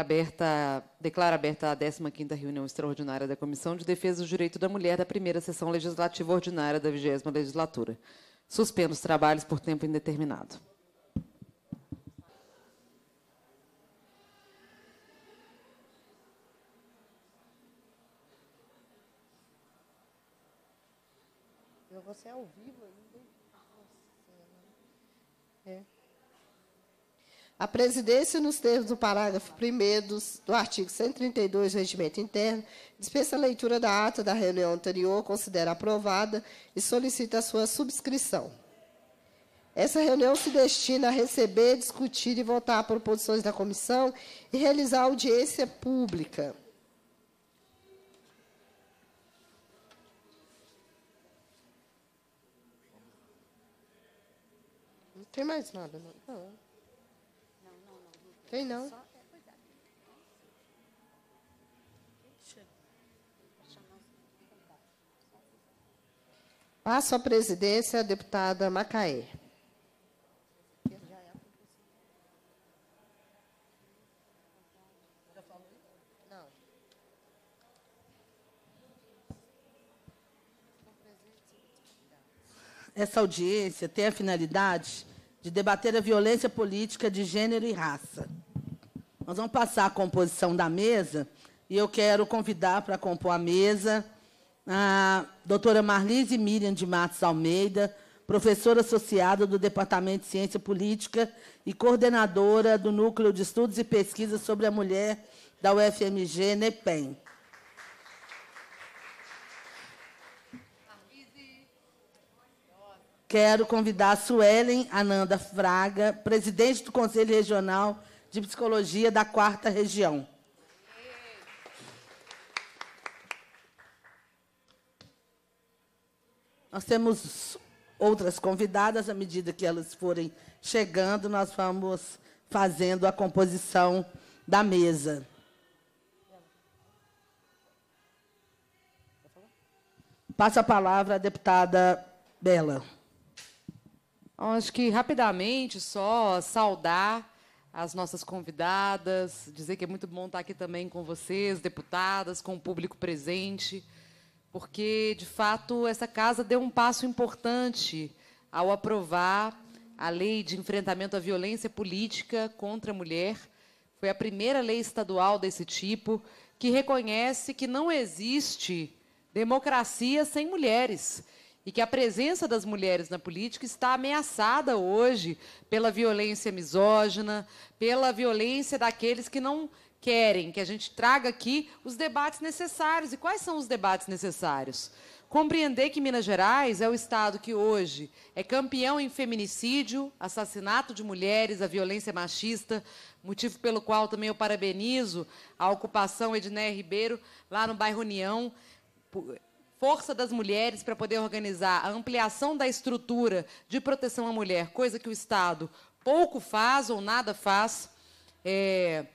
aberta, declaro aberta a 15ª reunião extraordinária da Comissão de Defesa do Direito da Mulher da primeira sessão legislativa ordinária da 20 legislatura. Suspendo os trabalhos por tempo indeterminado. Eu vou ser é ao vivo ainda. é. Né? é. A presidência, nos termos do parágrafo 1 do artigo 132 do Regimento Interno, dispensa a leitura da ata da reunião anterior, considera aprovada e solicita a sua subscrição. Essa reunião se destina a receber, discutir e votar proposições da comissão e realizar audiência pública. Não tem mais nada, não. não. Tem não. É é, é. Passo a presidência à deputada Macaé. Essa audiência tem a finalidade de debater a violência política de gênero e raça. Nós vamos passar a composição da mesa e eu quero convidar para compor a mesa a doutora Marlise Miriam de Matos Almeida, professora associada do Departamento de Ciência Política e coordenadora do Núcleo de Estudos e Pesquisas sobre a Mulher da UFMG, (NEPEN). quero convidar a Suelen Ananda Fraga, presidente do Conselho Regional de Psicologia da Quarta Região. Nós temos outras convidadas, à medida que elas forem chegando, nós vamos fazendo a composição da mesa. Passa a palavra à deputada Bela. Acho que rapidamente só saudar as nossas convidadas, dizer que é muito bom estar aqui também com vocês, deputadas, com o público presente, porque, de fato, essa casa deu um passo importante ao aprovar a Lei de Enfrentamento à Violência Política contra a Mulher. Foi a primeira lei estadual desse tipo que reconhece que não existe democracia sem mulheres e que a presença das mulheres na política está ameaçada hoje pela violência misógina, pela violência daqueles que não querem que a gente traga aqui os debates necessários. E quais são os debates necessários? Compreender que Minas Gerais é o estado que hoje é campeão em feminicídio, assassinato de mulheres, a violência machista, motivo pelo qual também eu parabenizo a ocupação Ednéia Ribeiro lá no bairro União força das mulheres para poder organizar a ampliação da estrutura de proteção à mulher, coisa que o Estado pouco faz ou nada faz. É...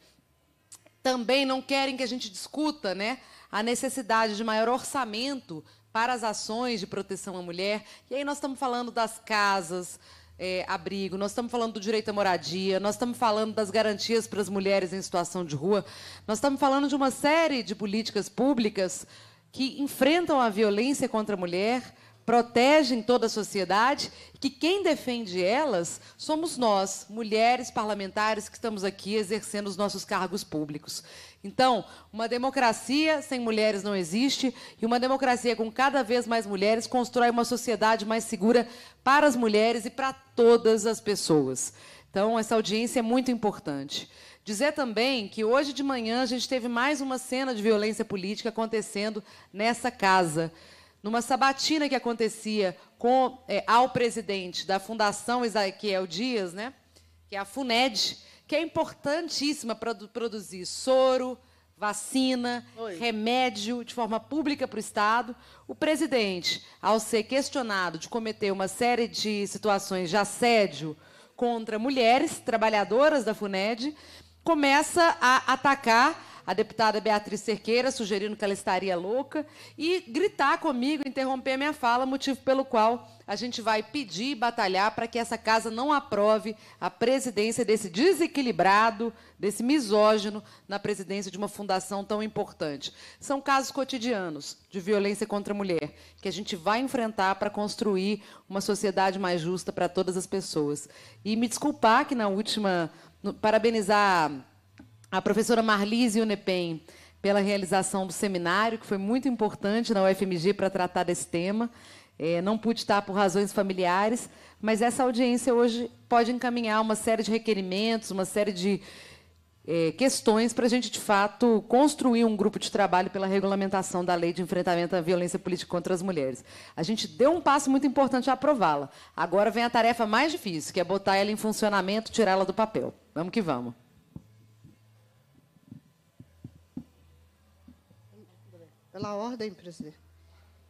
também não querem que a gente discuta né, a necessidade de maior orçamento para as ações de proteção à mulher. E aí nós estamos falando das casas. É, abrigo, nós estamos falando do direito à moradia, nós estamos falando das garantias para as mulheres em situação de rua, nós estamos falando de uma série de políticas públicas que enfrentam a violência contra a mulher, protegem toda a sociedade, que quem defende elas somos nós, mulheres parlamentares que estamos aqui exercendo os nossos cargos públicos. Então, uma democracia sem mulheres não existe e uma democracia com cada vez mais mulheres constrói uma sociedade mais segura para as mulheres e para todas as pessoas. Então, essa audiência é muito importante. Dizer também que hoje de manhã a gente teve mais uma cena de violência política acontecendo nessa casa. Numa sabatina que acontecia com é, ao presidente da Fundação Isaquiel Dias, né? que é a FUNED, que é importantíssima para produzir soro, vacina, Oi. remédio de forma pública para o Estado. O presidente, ao ser questionado de cometer uma série de situações de assédio contra mulheres trabalhadoras da FUNED, começa a atacar a deputada Beatriz Cerqueira, sugerindo que ela estaria louca, e gritar comigo, interromper a minha fala, motivo pelo qual a gente vai pedir e batalhar para que essa casa não aprove a presidência desse desequilibrado, desse misógino na presidência de uma fundação tão importante. São casos cotidianos de violência contra a mulher que a gente vai enfrentar para construir uma sociedade mais justa para todas as pessoas. E me desculpar que na última parabenizar a professora Marlise Unepem pela realização do seminário, que foi muito importante na UFMG para tratar desse tema. É, não pude estar por razões familiares, mas essa audiência hoje pode encaminhar uma série de requerimentos, uma série de, é, questões para a gente, de fato, construir um grupo de trabalho pela regulamentação da lei de enfrentamento à violência política contra as mulheres. A gente deu um passo muito importante a aprová-la. Agora vem a tarefa mais difícil, que é botar ela em funcionamento, tirá-la do papel. Vamos que vamos. Pela ordem, presidente.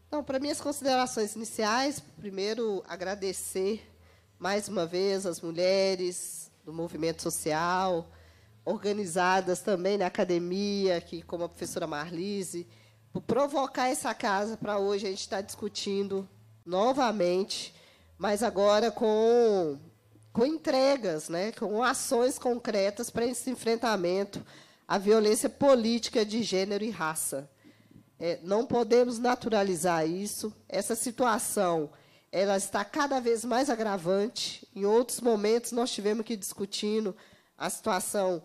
Então, para minhas considerações iniciais, primeiro agradecer mais uma vez as mulheres do movimento social, organizadas também na né? academia, que como a professora Marlise, por provocar essa casa para hoje a gente estar tá discutindo novamente, mas agora com, com entregas, né, com ações concretas para esse enfrentamento à violência política de gênero e raça. É, não podemos naturalizar isso. Essa situação ela está cada vez mais agravante. Em outros momentos, nós tivemos que discutindo a situação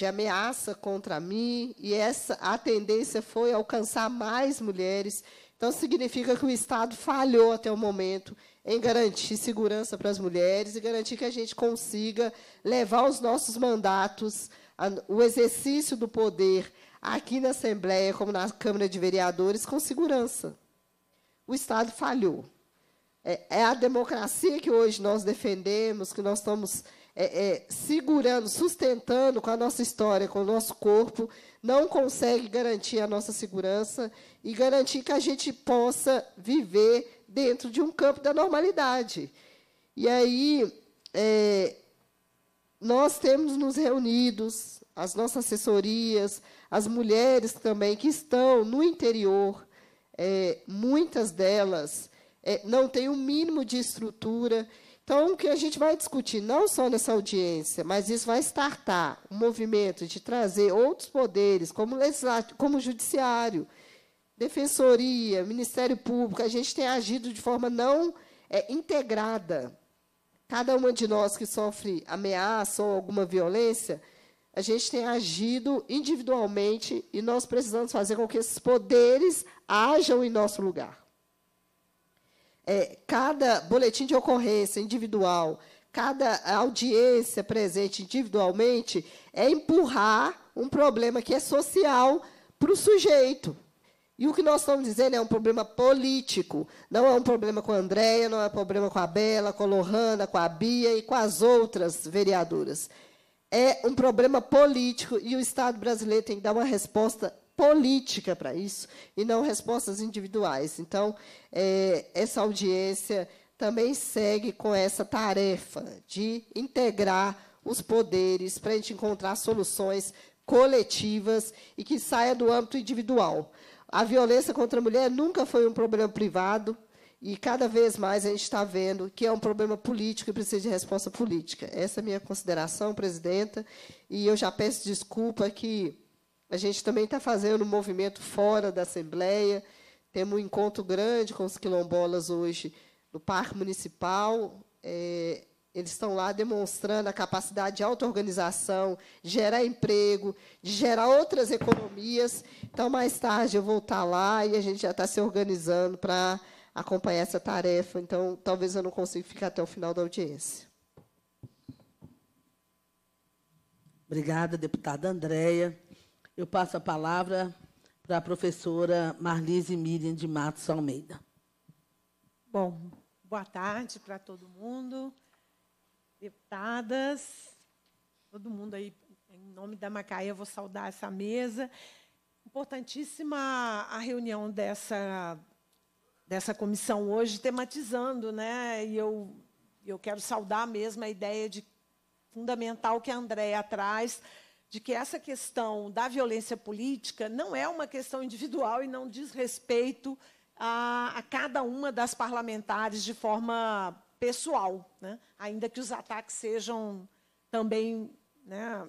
de ameaça contra mim, e essa a tendência foi alcançar mais mulheres. Então significa que o Estado falhou até o momento em garantir segurança para as mulheres e garantir que a gente consiga levar os nossos mandatos, a, o exercício do poder aqui na Assembleia, como na Câmara de Vereadores, com segurança. O Estado falhou. É, é a democracia que hoje nós defendemos, que nós estamos é, é, segurando, sustentando com a nossa história, com o nosso corpo, não consegue garantir a nossa segurança e garantir que a gente possa viver dentro de um campo da normalidade. E aí é, nós temos nos reunidos, as nossas assessorias, as mulheres também que estão no interior, é, muitas delas é, não têm o um mínimo de estrutura. Então, o que a gente vai discutir, não só nessa audiência, mas isso vai startar o um movimento de trazer outros poderes, como legislativo, como judiciário, defensoria, Ministério Público. A gente tem agido de forma não é, integrada. Cada uma de nós que sofre ameaça ou alguma violência, a gente tem agido individualmente e nós precisamos fazer com que esses poderes ajam em nosso lugar é, cada boletim de ocorrência individual, cada audiência presente individualmente, é empurrar um problema que é social para o sujeito. E o que nós estamos dizendo é um problema político. Não é um problema com a Andréia, não é um problema com a Bela, com a Lohana, com a Bia e com as outras vereadoras. É um problema político e o Estado brasileiro tem que dar uma resposta política para isso e não respostas individuais. Então, é, essa audiência também segue com essa tarefa de integrar os poderes para a gente encontrar soluções coletivas e que saia do âmbito individual. A violência contra a mulher nunca foi um problema privado e cada vez mais a gente está vendo que é um problema político e precisa de resposta política. Essa é a minha consideração, presidenta, e eu já peço desculpa que a gente também está fazendo um movimento fora da Assembleia. Temos um encontro grande com os quilombolas hoje no Parque Municipal. É, eles estão lá demonstrando a capacidade de auto-organização, gerar emprego, de gerar outras economias. Então, mais tarde eu vou estar lá e a gente já está se organizando para acompanhar essa tarefa. Então, talvez eu não consiga ficar até o final da audiência. Obrigada, deputada Andréia eu passo a palavra para a professora Marlise Miriam de Matos Almeida. Bom, boa tarde para todo mundo, deputadas, todo mundo aí, em nome da Macaé, eu vou saudar essa mesa. Importantíssima a reunião dessa, dessa comissão hoje, tematizando, né? e eu, eu quero saudar mesmo a ideia de fundamental que a Andréia traz de que essa questão da violência política não é uma questão individual e não diz respeito a, a cada uma das parlamentares de forma pessoal, né? ainda que os ataques sejam também, né,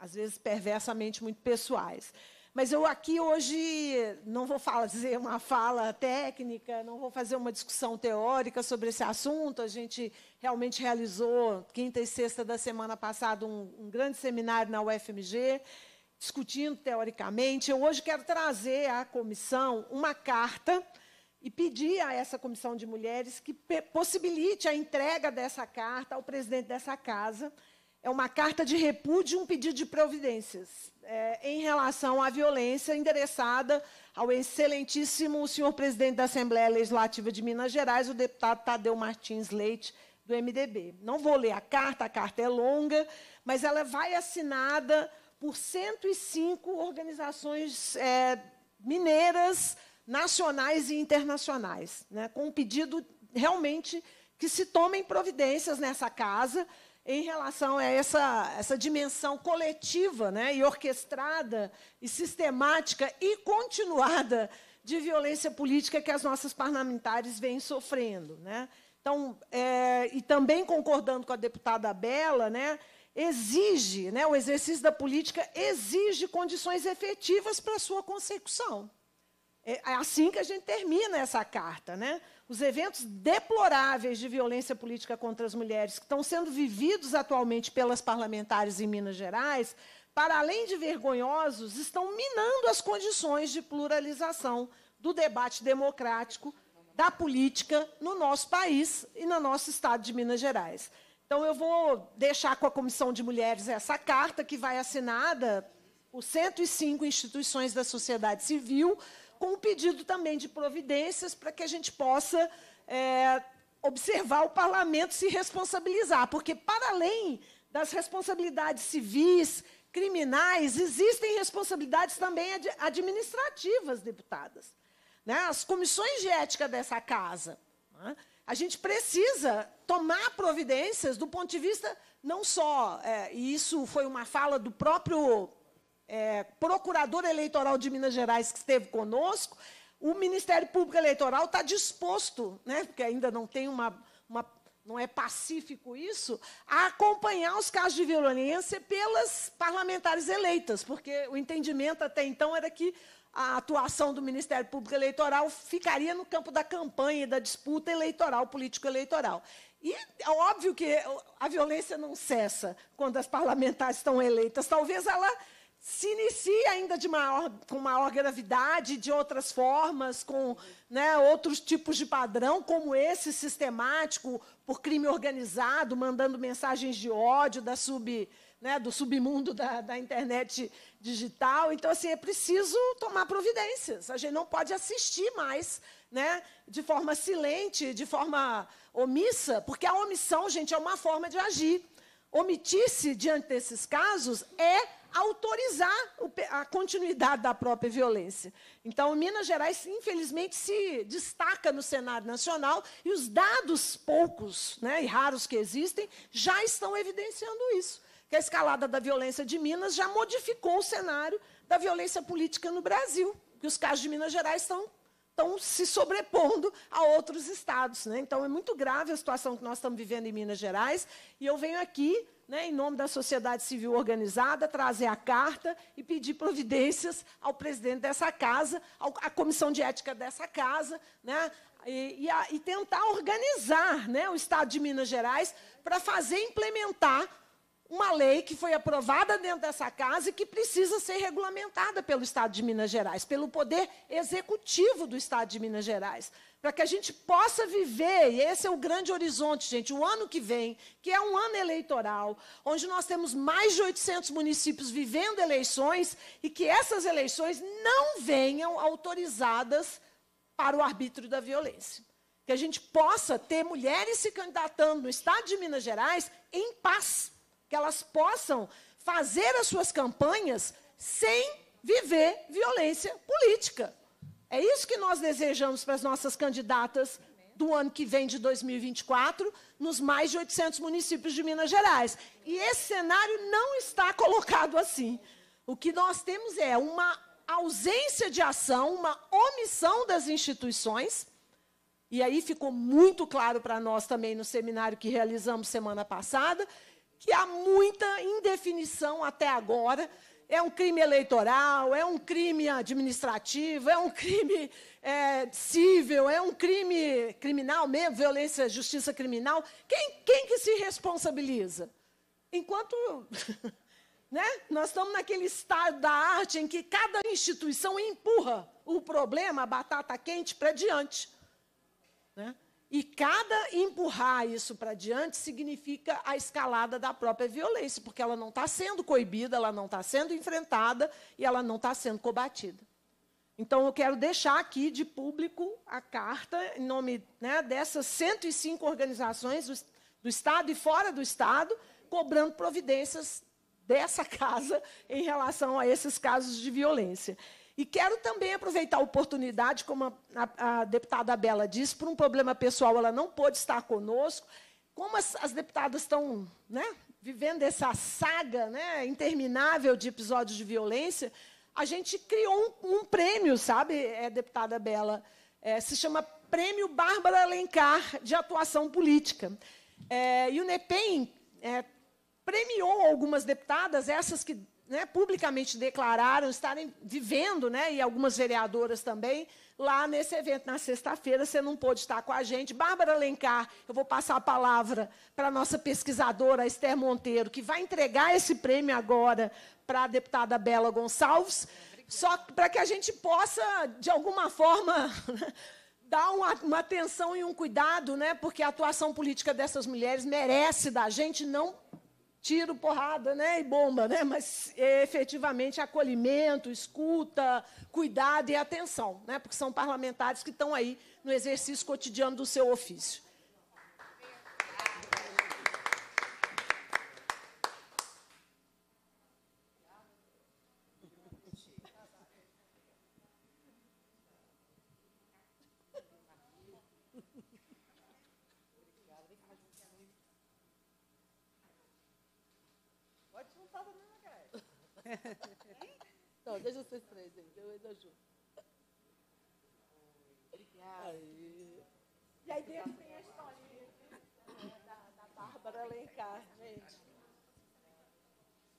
às vezes, perversamente muito pessoais. Mas eu aqui hoje não vou fazer uma fala técnica, não vou fazer uma discussão teórica sobre esse assunto. A gente realmente realizou, quinta e sexta da semana passada, um, um grande seminário na UFMG, discutindo teoricamente. Eu hoje quero trazer à comissão uma carta e pedir a essa comissão de mulheres que possibilite a entrega dessa carta ao presidente dessa casa. É uma carta de repúdio e um pedido de providências é, em relação à violência endereçada ao excelentíssimo senhor presidente da Assembleia Legislativa de Minas Gerais, o deputado Tadeu Martins Leite, do MDB. Não vou ler a carta, a carta é longa, mas ela é vai assinada por 105 organizações é, mineiras, nacionais e internacionais, né, com um pedido realmente que se tomem providências nessa casa em relação a essa, essa dimensão coletiva né, e orquestrada e sistemática e continuada de violência política que as nossas parlamentares vêm sofrendo. Né? Então, é, e também concordando com a deputada Bela, né, exige, né, o exercício da política exige condições efetivas para sua consecução. É, é assim que a gente termina essa carta, né? os eventos deploráveis de violência política contra as mulheres que estão sendo vividos atualmente pelas parlamentares em Minas Gerais, para além de vergonhosos, estão minando as condições de pluralização do debate democrático da política no nosso país e no nosso estado de Minas Gerais. Então, eu vou deixar com a Comissão de Mulheres essa carta que vai assinada por 105 instituições da sociedade civil, com o pedido também de providências para que a gente possa é, observar o parlamento se responsabilizar, porque, para além das responsabilidades civis, criminais, existem responsabilidades também ad administrativas, deputadas. Né? As comissões de ética dessa casa. Né? A gente precisa tomar providências do ponto de vista não só, é, e isso foi uma fala do próprio é, procurador eleitoral de Minas Gerais que esteve conosco, o Ministério Público Eleitoral está disposto, né, porque ainda não tem uma, uma, não é pacífico isso, a acompanhar os casos de violência pelas parlamentares eleitas, porque o entendimento até então era que a atuação do Ministério Público Eleitoral ficaria no campo da campanha, da disputa eleitoral, político-eleitoral. E é óbvio que a violência não cessa quando as parlamentares estão eleitas. Talvez ela se inicia ainda de maior, com maior gravidade, de outras formas, com né, outros tipos de padrão, como esse sistemático por crime organizado, mandando mensagens de ódio da sub, né, do submundo da, da internet digital. Então, assim, é preciso tomar providências. A gente não pode assistir mais né, de forma silente, de forma omissa, porque a omissão, gente, é uma forma de agir. Omitir-se diante desses casos é autorizar a continuidade da própria violência. Então, Minas Gerais, infelizmente, se destaca no cenário nacional e os dados poucos né, e raros que existem já estão evidenciando isso. Que a escalada da violência de Minas já modificou o cenário da violência política no Brasil. E os casos de Minas Gerais estão estão se sobrepondo a outros estados. Né? Então, é muito grave a situação que nós estamos vivendo em Minas Gerais, e eu venho aqui né, em nome da sociedade civil organizada, trazer a carta e pedir providências ao presidente dessa casa, à comissão de ética dessa casa, né, e, e, a, e tentar organizar né, o Estado de Minas Gerais para fazer implementar uma lei que foi aprovada dentro dessa casa e que precisa ser regulamentada pelo Estado de Minas Gerais, pelo poder executivo do Estado de Minas Gerais para que a gente possa viver, e esse é o grande horizonte, gente, o ano que vem, que é um ano eleitoral, onde nós temos mais de 800 municípios vivendo eleições e que essas eleições não venham autorizadas para o arbítrio da violência. Que a gente possa ter mulheres se candidatando no estado de Minas Gerais em paz, que elas possam fazer as suas campanhas sem viver violência política. É isso que nós desejamos para as nossas candidatas do ano que vem de 2024 nos mais de 800 municípios de Minas Gerais. E esse cenário não está colocado assim. O que nós temos é uma ausência de ação, uma omissão das instituições. E aí ficou muito claro para nós também no seminário que realizamos semana passada que há muita indefinição até agora é um crime eleitoral, é um crime administrativo, é um crime é, civil, é um crime criminal mesmo, violência, justiça criminal. Quem, quem que se responsabiliza? Enquanto né, nós estamos naquele estado da arte em que cada instituição empurra o problema, a batata quente, para diante. Né? E cada empurrar isso para diante significa a escalada da própria violência, porque ela não está sendo coibida, ela não está sendo enfrentada e ela não está sendo combatida. Então, eu quero deixar aqui de público a carta, em nome né, dessas 105 organizações do, do Estado e fora do Estado, cobrando providências dessa casa em relação a esses casos de violência. E quero também aproveitar a oportunidade, como a, a, a deputada Bela disse, por um problema pessoal, ela não pôde estar conosco. Como as, as deputadas estão né, vivendo essa saga né, interminável de episódios de violência, a gente criou um, um prêmio, sabe, é, deputada Bela? É, se chama Prêmio Bárbara Alencar de Atuação Política. É, e o NEPEM é, premiou algumas deputadas, essas que né, publicamente declararam estarem vivendo, né, e algumas vereadoras também, lá nesse evento na sexta-feira. Você não pôde estar com a gente. Bárbara Lencar, eu vou passar a palavra para a nossa pesquisadora, Esther Monteiro, que vai entregar esse prêmio agora para a deputada Bela Gonçalves, Obrigada. só para que a gente possa, de alguma forma. dar uma, uma, atenção e um cuidado, né? Porque a atuação política dessas mulheres merece da gente não tiro, porrada né, e bomba, né? mas é, efetivamente acolhimento, escuta, cuidado e atenção, né? porque são parlamentares que estão aí no exercício cotidiano do seu ofício. presente. Eu ainda juro. Obrigada. Aí. E aí dentro tem a historinha da, da Bárbara Alencar, gente.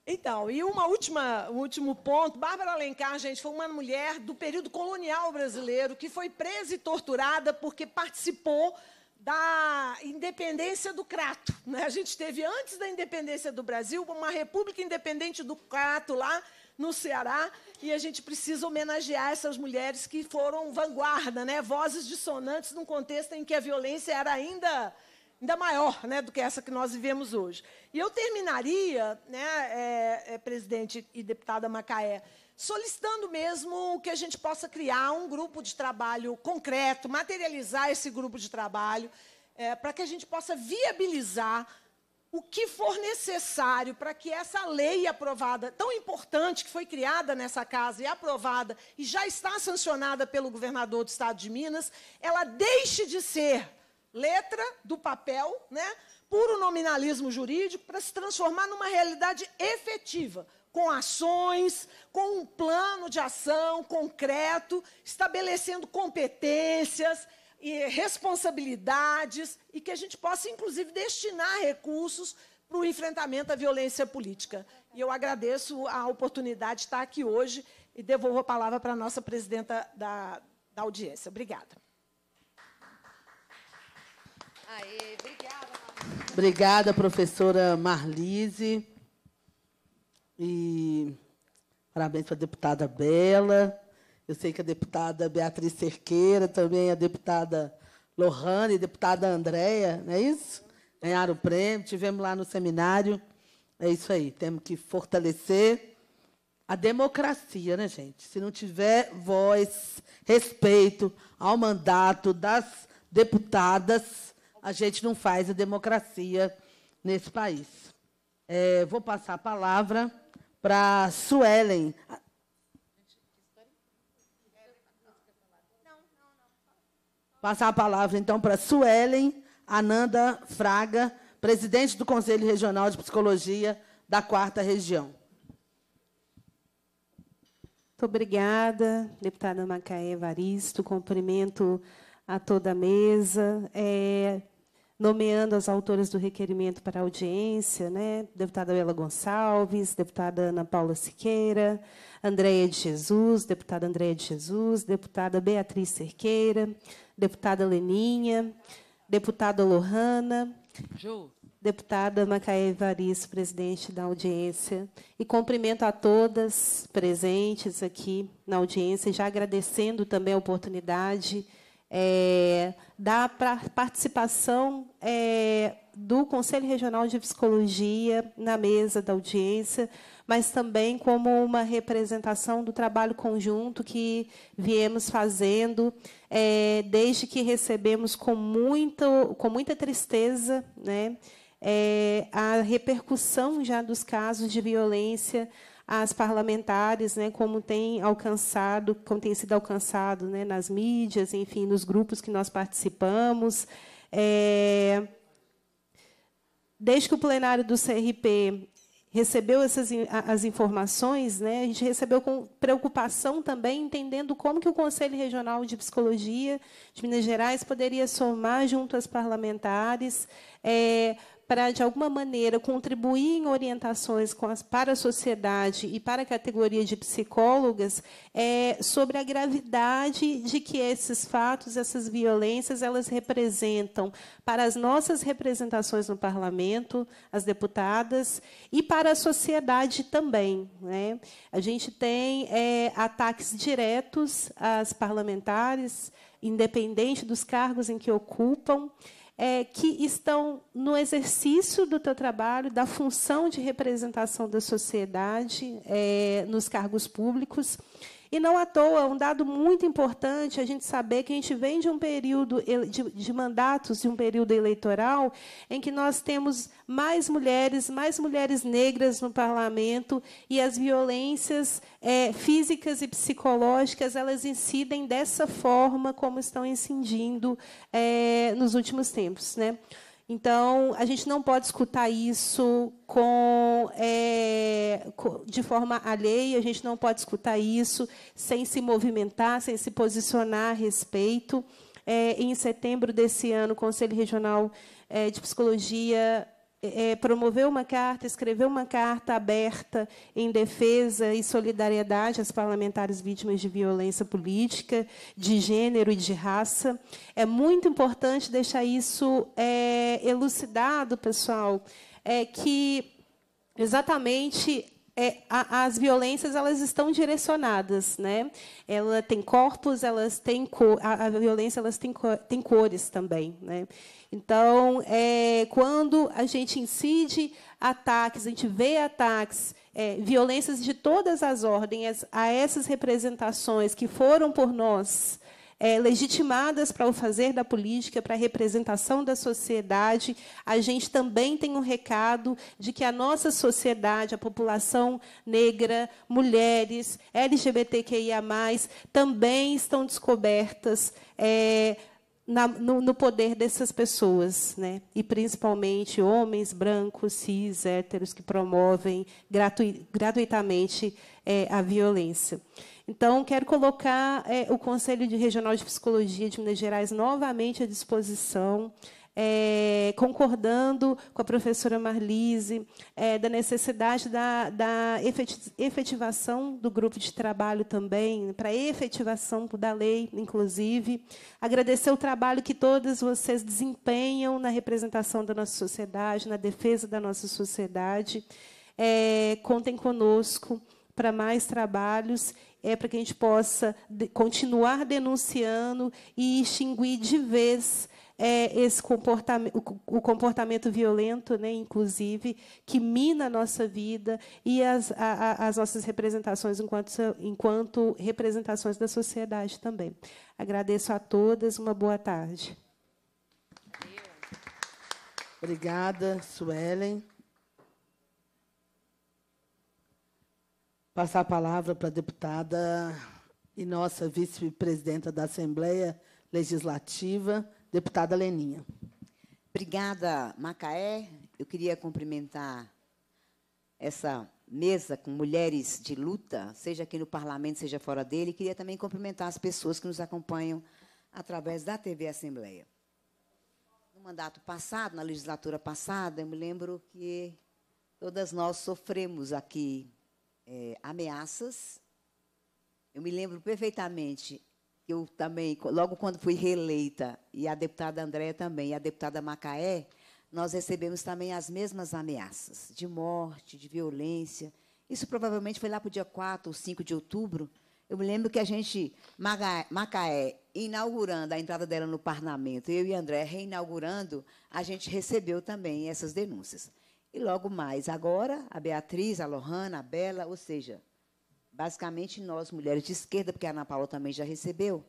Então, e uma última, um último ponto. Bárbara Alencar, gente, foi uma mulher do período colonial brasileiro que foi presa e torturada porque participou da independência do Crato. Né? A gente teve, antes da independência do Brasil, uma república independente do Crato lá, no Ceará, e a gente precisa homenagear essas mulheres que foram vanguarda, né? Vozes dissonantes num contexto em que a violência era ainda ainda maior né, do que essa que nós vivemos hoje. E eu terminaria, né, é, é, presidente e deputada Macaé, solicitando mesmo que a gente possa criar um grupo de trabalho concreto, materializar esse grupo de trabalho, é, para que a gente possa viabilizar o que for necessário para que essa lei aprovada, tão importante que foi criada nessa casa e aprovada e já está sancionada pelo governador do estado de Minas, ela deixe de ser letra do papel, né, puro nominalismo jurídico, para se transformar numa realidade efetiva, com ações, com um plano de ação concreto, estabelecendo competências, e responsabilidades e que a gente possa, inclusive, destinar recursos para o enfrentamento à violência política. E eu agradeço a oportunidade de estar aqui hoje e devolvo a palavra para a nossa presidenta da, da audiência. Obrigada. Aê, obrigada. Obrigada, professora Marlise. E parabéns para a deputada Bela. Eu sei que a deputada Beatriz Cerqueira, também a deputada Lohane, a deputada Andréia, não é isso? Ganharam o prêmio, tivemos lá no seminário. É isso aí, temos que fortalecer a democracia, né, gente? Se não tiver voz, respeito ao mandato das deputadas, a gente não faz a democracia nesse país. É, vou passar a palavra para Suelen. Passar a palavra, então, para Suelen Ananda Fraga, presidente do Conselho Regional de Psicologia da Quarta Região. Muito obrigada, deputada Macaé Evaristo. Cumprimento a toda a mesa. É, nomeando as autoras do requerimento para audiência, né? deputada Bela Gonçalves, deputada Ana Paula Siqueira, Andréia de Jesus, deputada Andréia de Jesus, deputada Beatriz Cerqueira, deputada Leninha, deputada Lohana, Ju. deputada Macaé Varis, presidente da audiência, e cumprimento a todas presentes aqui na audiência, já agradecendo também a oportunidade de é, da participação é, do Conselho Regional de Psicologia na mesa da audiência, mas também como uma representação do trabalho conjunto que viemos fazendo, é, desde que recebemos com, muito, com muita tristeza né, é, a repercussão já dos casos de violência as parlamentares, né, como tem alcançado, como tem sido alcançado né, nas mídias, enfim, nos grupos que nós participamos. É... Desde que o plenário do CRP recebeu essas as informações, né, a gente recebeu com preocupação também, entendendo como que o Conselho Regional de Psicologia de Minas Gerais poderia somar junto às parlamentares. É, para, de alguma maneira, contribuir em orientações as, para a sociedade e para a categoria de psicólogas é, sobre a gravidade de que esses fatos, essas violências, elas representam para as nossas representações no parlamento, as deputadas, e para a sociedade também. Né? A gente tem é, ataques diretos às parlamentares, independente dos cargos em que ocupam é, que estão no exercício do teu trabalho, da função de representação da sociedade é, nos cargos públicos. E não à toa, um dado muito importante a gente saber que a gente vem de um período de, de mandatos, de um período eleitoral, em que nós temos mais mulheres, mais mulheres negras no parlamento e as violências é, físicas e psicológicas elas incidem dessa forma como estão incidindo é, nos últimos tempos, né? Então, a gente não pode escutar isso com, é, de forma alheia, a gente não pode escutar isso sem se movimentar, sem se posicionar a respeito. É, em setembro desse ano, o Conselho Regional é, de Psicologia é, é promoveu uma carta, escreveu uma carta aberta em defesa e solidariedade às parlamentares vítimas de violência política, de gênero e de raça. É muito importante deixar isso é, elucidado, pessoal, é que exatamente é, a, as violências elas estão direcionadas, né? Ela tem corpos, elas têm cor, a, a, violência elas têm, cor, cores também, né? Então, é, quando a gente incide ataques, a gente vê ataques, é, violências de todas as ordens a essas representações que foram por nós é, legitimadas para o fazer da política, para a representação da sociedade, a gente também tem um recado de que a nossa sociedade, a população negra, mulheres, LGBTQIA, também estão descobertas. É, na, no, no, poder dessas pessoas, né? e principalmente homens brancos, cis, héteros, que promovem gratuitamente é, a violência. Então, quero colocar é, o Conselho de Regional de Psicologia de Minas Gerais novamente à disposição. É, concordando com a professora Marlise é, da necessidade da, da, efetivação do grupo de trabalho também, para a efetivação da lei, inclusive. Agradecer o trabalho que todas vocês desempenham na representação da nossa sociedade, na defesa da nossa sociedade. É, contem conosco para mais trabalhos é para que a gente possa continuar denunciando e extinguir de vez é, esse comportamento, o, comportamento violento, né, inclusive, que mina a nossa vida e as, a, as nossas representações enquanto, enquanto representações da sociedade também. Agradeço a todas, uma boa tarde. Obrigada, Suelen. passar a palavra para a deputada e nossa vice-presidenta da Assembleia Legislativa, deputada Leninha. Obrigada, Macaé. Eu queria cumprimentar essa mesa com mulheres de luta, seja aqui no parlamento, seja fora dele. E queria também cumprimentar as pessoas que nos acompanham através da TV Assembleia. No mandato passado, na legislatura passada, eu me lembro que todas nós sofremos aqui é, ameaças. Eu me lembro perfeitamente eu também, logo quando fui reeleita, e a deputada Andréa também, e a deputada Macaé, nós recebemos também as mesmas ameaças de morte, de violência. Isso provavelmente foi lá para o dia 4 ou 5 de outubro. Eu me lembro que a gente, Macaé, inaugurando a entrada dela no parlamento, eu e André reinaugurando, a gente recebeu também essas denúncias. E logo mais, agora, a Beatriz, a Lohana, a Bela, ou seja, basicamente nós, mulheres de esquerda, porque a Ana Paula também já recebeu,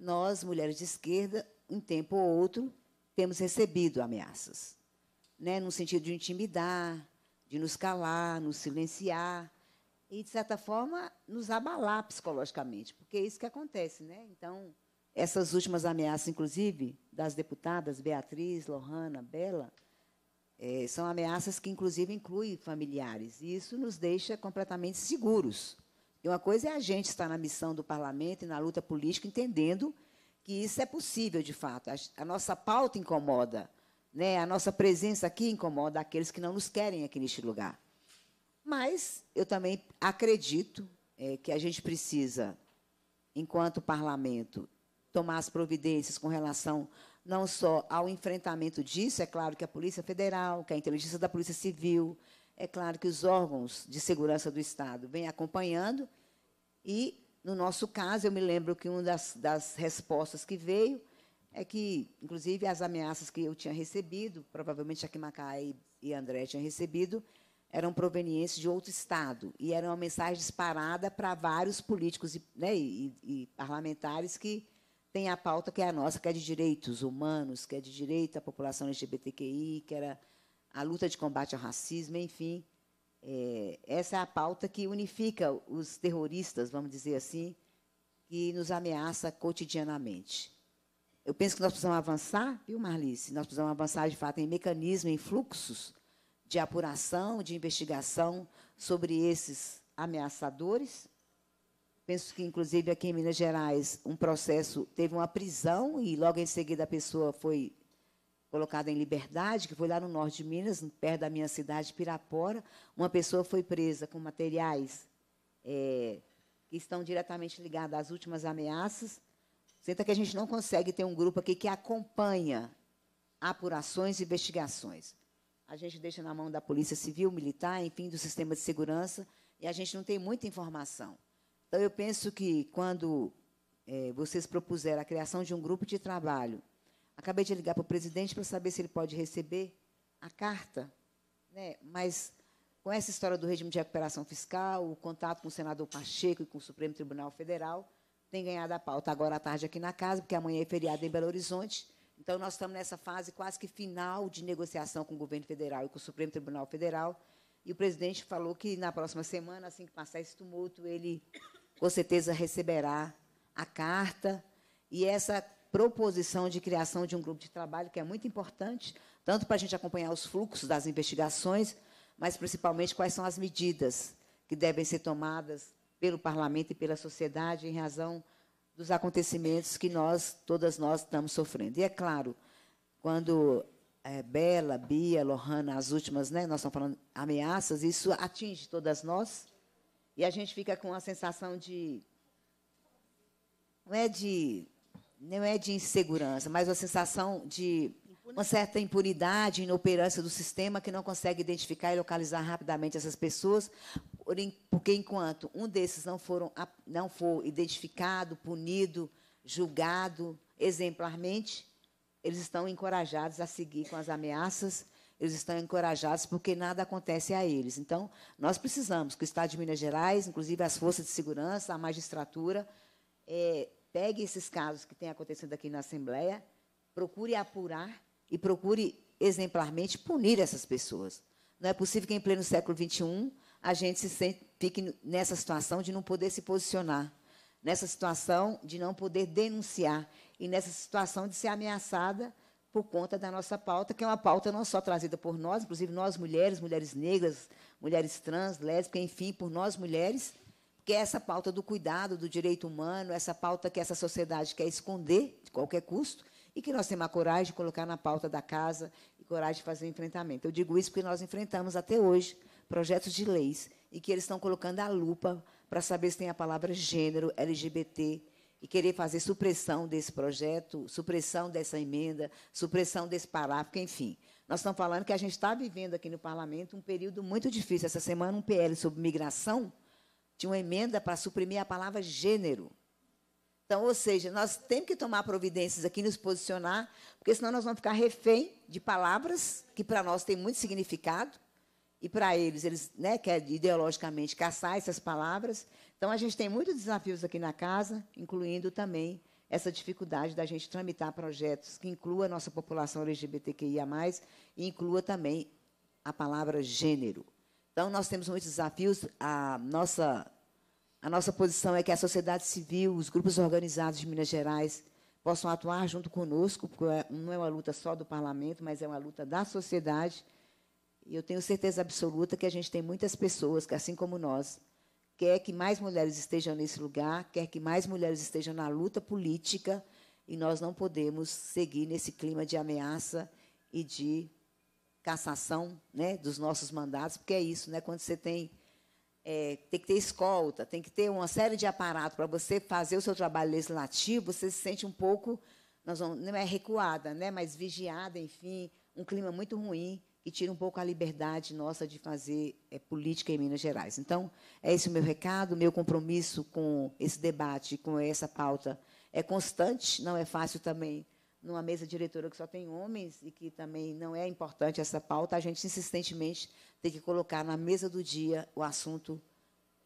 nós, mulheres de esquerda, um tempo ou outro, temos recebido ameaças. Né? No sentido de intimidar, de nos calar, nos silenciar e, de certa forma, nos abalar psicologicamente, porque é isso que acontece. Né? Então, essas últimas ameaças, inclusive, das deputadas Beatriz, Lohana, Bela, é, são ameaças que, inclusive, incluem familiares. E isso nos deixa completamente seguros. E uma coisa é a gente estar na missão do parlamento e na luta política, entendendo que isso é possível, de fato. A, a nossa pauta incomoda, né? a nossa presença aqui incomoda aqueles que não nos querem aqui neste lugar. Mas eu também acredito é, que a gente precisa, enquanto parlamento, tomar as providências com relação não só ao enfrentamento disso, é claro que a Polícia Federal, que a inteligência da Polícia Civil, é claro que os órgãos de segurança do Estado vêm acompanhando, e, no nosso caso, eu me lembro que uma das, das respostas que veio é que, inclusive, as ameaças que eu tinha recebido, provavelmente a Macaé e André tinham recebido, eram provenientes de outro Estado, e era uma mensagem disparada para vários políticos e, né, e, e parlamentares que tem a pauta que é a nossa, que é de direitos humanos, que é de direito à população LGBTQI, que era a luta de combate ao racismo, enfim. É, essa é a pauta que unifica os terroristas, vamos dizer assim, que nos ameaça cotidianamente. Eu penso que nós precisamos avançar, viu, Marlice? Nós precisamos avançar, de fato, em mecanismos, em fluxos de apuração, de investigação sobre esses ameaçadores, Penso que, inclusive, aqui em Minas Gerais, um processo teve uma prisão e logo em seguida a pessoa foi colocada em liberdade, que foi lá no norte de Minas, perto da minha cidade, Pirapora. Uma pessoa foi presa com materiais é, que estão diretamente ligados às últimas ameaças. Senta que a gente não consegue ter um grupo aqui que acompanha apurações e investigações. A gente deixa na mão da Polícia Civil, Militar, enfim, do sistema de segurança, e a gente não tem muita informação. Então, eu penso que quando é, vocês propuseram a criação de um grupo de trabalho, acabei de ligar para o presidente para saber se ele pode receber a carta, né? mas com essa história do regime de recuperação fiscal, o contato com o senador Pacheco e com o Supremo Tribunal Federal, tem ganhado a pauta agora à tarde aqui na casa, porque amanhã é feriado em Belo Horizonte. Então, nós estamos nessa fase quase que final de negociação com o governo federal e com o Supremo Tribunal Federal. E o presidente falou que na próxima semana, assim que passar esse tumulto, ele com certeza receberá a carta e essa proposição de criação de um grupo de trabalho que é muito importante, tanto para a gente acompanhar os fluxos das investigações, mas principalmente quais são as medidas que devem ser tomadas pelo parlamento e pela sociedade em razão dos acontecimentos que nós, todas nós, estamos sofrendo. E é claro, quando é, Bela, Bia, Lohana, as últimas, né, nós estamos falando ameaças, isso atinge todas nós, e a gente fica com a sensação de. Não é de. Não é de insegurança, mas uma sensação de uma certa impunidade, inoperância do sistema que não consegue identificar e localizar rapidamente essas pessoas, porque enquanto um desses não, foram, não for identificado, punido, julgado exemplarmente, eles estão encorajados a seguir com as ameaças eles estão encorajados porque nada acontece a eles. Então, nós precisamos que o Estado de Minas Gerais, inclusive as forças de segurança, a magistratura, é, pegue esses casos que têm acontecido aqui na Assembleia, procure apurar e procure exemplarmente punir essas pessoas. Não é possível que em pleno século XXI a gente se sente, fique nessa situação de não poder se posicionar, nessa situação de não poder denunciar e nessa situação de ser ameaçada por conta da nossa pauta, que é uma pauta não só trazida por nós, inclusive nós mulheres, mulheres negras, mulheres trans, lésbicas, enfim, por nós mulheres, que é essa pauta do cuidado, do direito humano, essa pauta que essa sociedade quer esconder de qualquer custo e que nós temos a coragem de colocar na pauta da casa e coragem de fazer o enfrentamento. Eu digo isso porque nós enfrentamos até hoje projetos de leis e que eles estão colocando a lupa para saber se tem a palavra gênero, LGBT, e querer fazer supressão desse projeto, supressão dessa emenda, supressão desse parágrafo, enfim. Nós estamos falando que a gente está vivendo aqui no parlamento um período muito difícil. Essa semana, um PL sobre migração tinha uma emenda para suprimir a palavra gênero. Então, ou seja, nós temos que tomar providências aqui, nos posicionar, porque senão nós vamos ficar refém de palavras que para nós têm muito significado, e para eles, eles né, querem ideologicamente caçar essas palavras, então, a gente tem muitos desafios aqui na casa, incluindo também essa dificuldade da gente tramitar projetos que inclua a nossa população LGBTQIA, e inclua também a palavra gênero. Então, nós temos muitos desafios. A nossa, a nossa posição é que a sociedade civil, os grupos organizados de Minas Gerais, possam atuar junto conosco, porque não é, é uma luta só do parlamento, mas é uma luta da sociedade. E eu tenho certeza absoluta que a gente tem muitas pessoas que, assim como nós, quer que mais mulheres estejam nesse lugar, quer que mais mulheres estejam na luta política, e nós não podemos seguir nesse clima de ameaça e de cassação né, dos nossos mandatos, porque é isso, né, quando você tem. É, tem que ter escolta, tem que ter uma série de aparato para você fazer o seu trabalho legislativo, você se sente um pouco, nós vamos, não é recuada, né, mas vigiada, enfim, um clima muito ruim e tira um pouco a liberdade nossa de fazer é, política em Minas Gerais. Então, é esse o meu recado, meu compromisso com esse debate, com essa pauta é constante, não é fácil também numa mesa diretora que só tem homens e que também não é importante essa pauta, a gente insistentemente tem que colocar na mesa do dia o assunto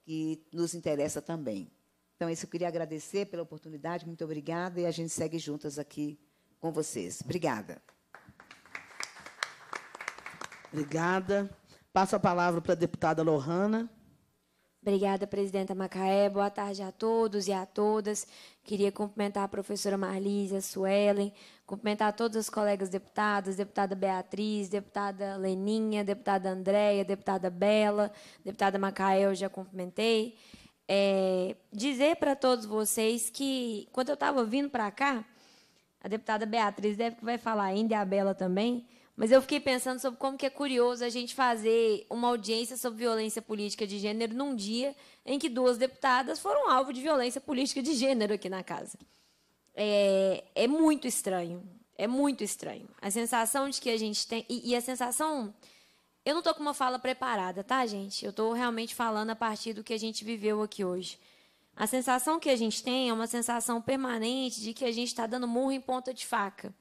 que nos interessa também. Então, é isso eu queria agradecer pela oportunidade, muito obrigada, e a gente segue juntas aqui com vocês. Obrigada. Obrigada. Passo a palavra para a deputada Lohana. Obrigada, presidenta Macaé. Boa tarde a todos e a todas. Queria cumprimentar a professora Marlise, a Suelen, cumprimentar todas as colegas deputadas, deputada Beatriz, deputada Leninha, deputada Andréia, deputada Bela, deputada Macaé, eu já cumprimentei. É, dizer para todos vocês que, quando eu estava vindo para cá, a deputada Beatriz deve que vai falar ainda, e a Bela também, mas eu fiquei pensando sobre como que é curioso a gente fazer uma audiência sobre violência política de gênero num dia em que duas deputadas foram alvo de violência política de gênero aqui na casa. É, é muito estranho. É muito estranho. A sensação de que a gente tem. E, e a sensação. Eu não estou com uma fala preparada, tá, gente? Eu estou realmente falando a partir do que a gente viveu aqui hoje. A sensação que a gente tem é uma sensação permanente de que a gente está dando murro em ponta de faca.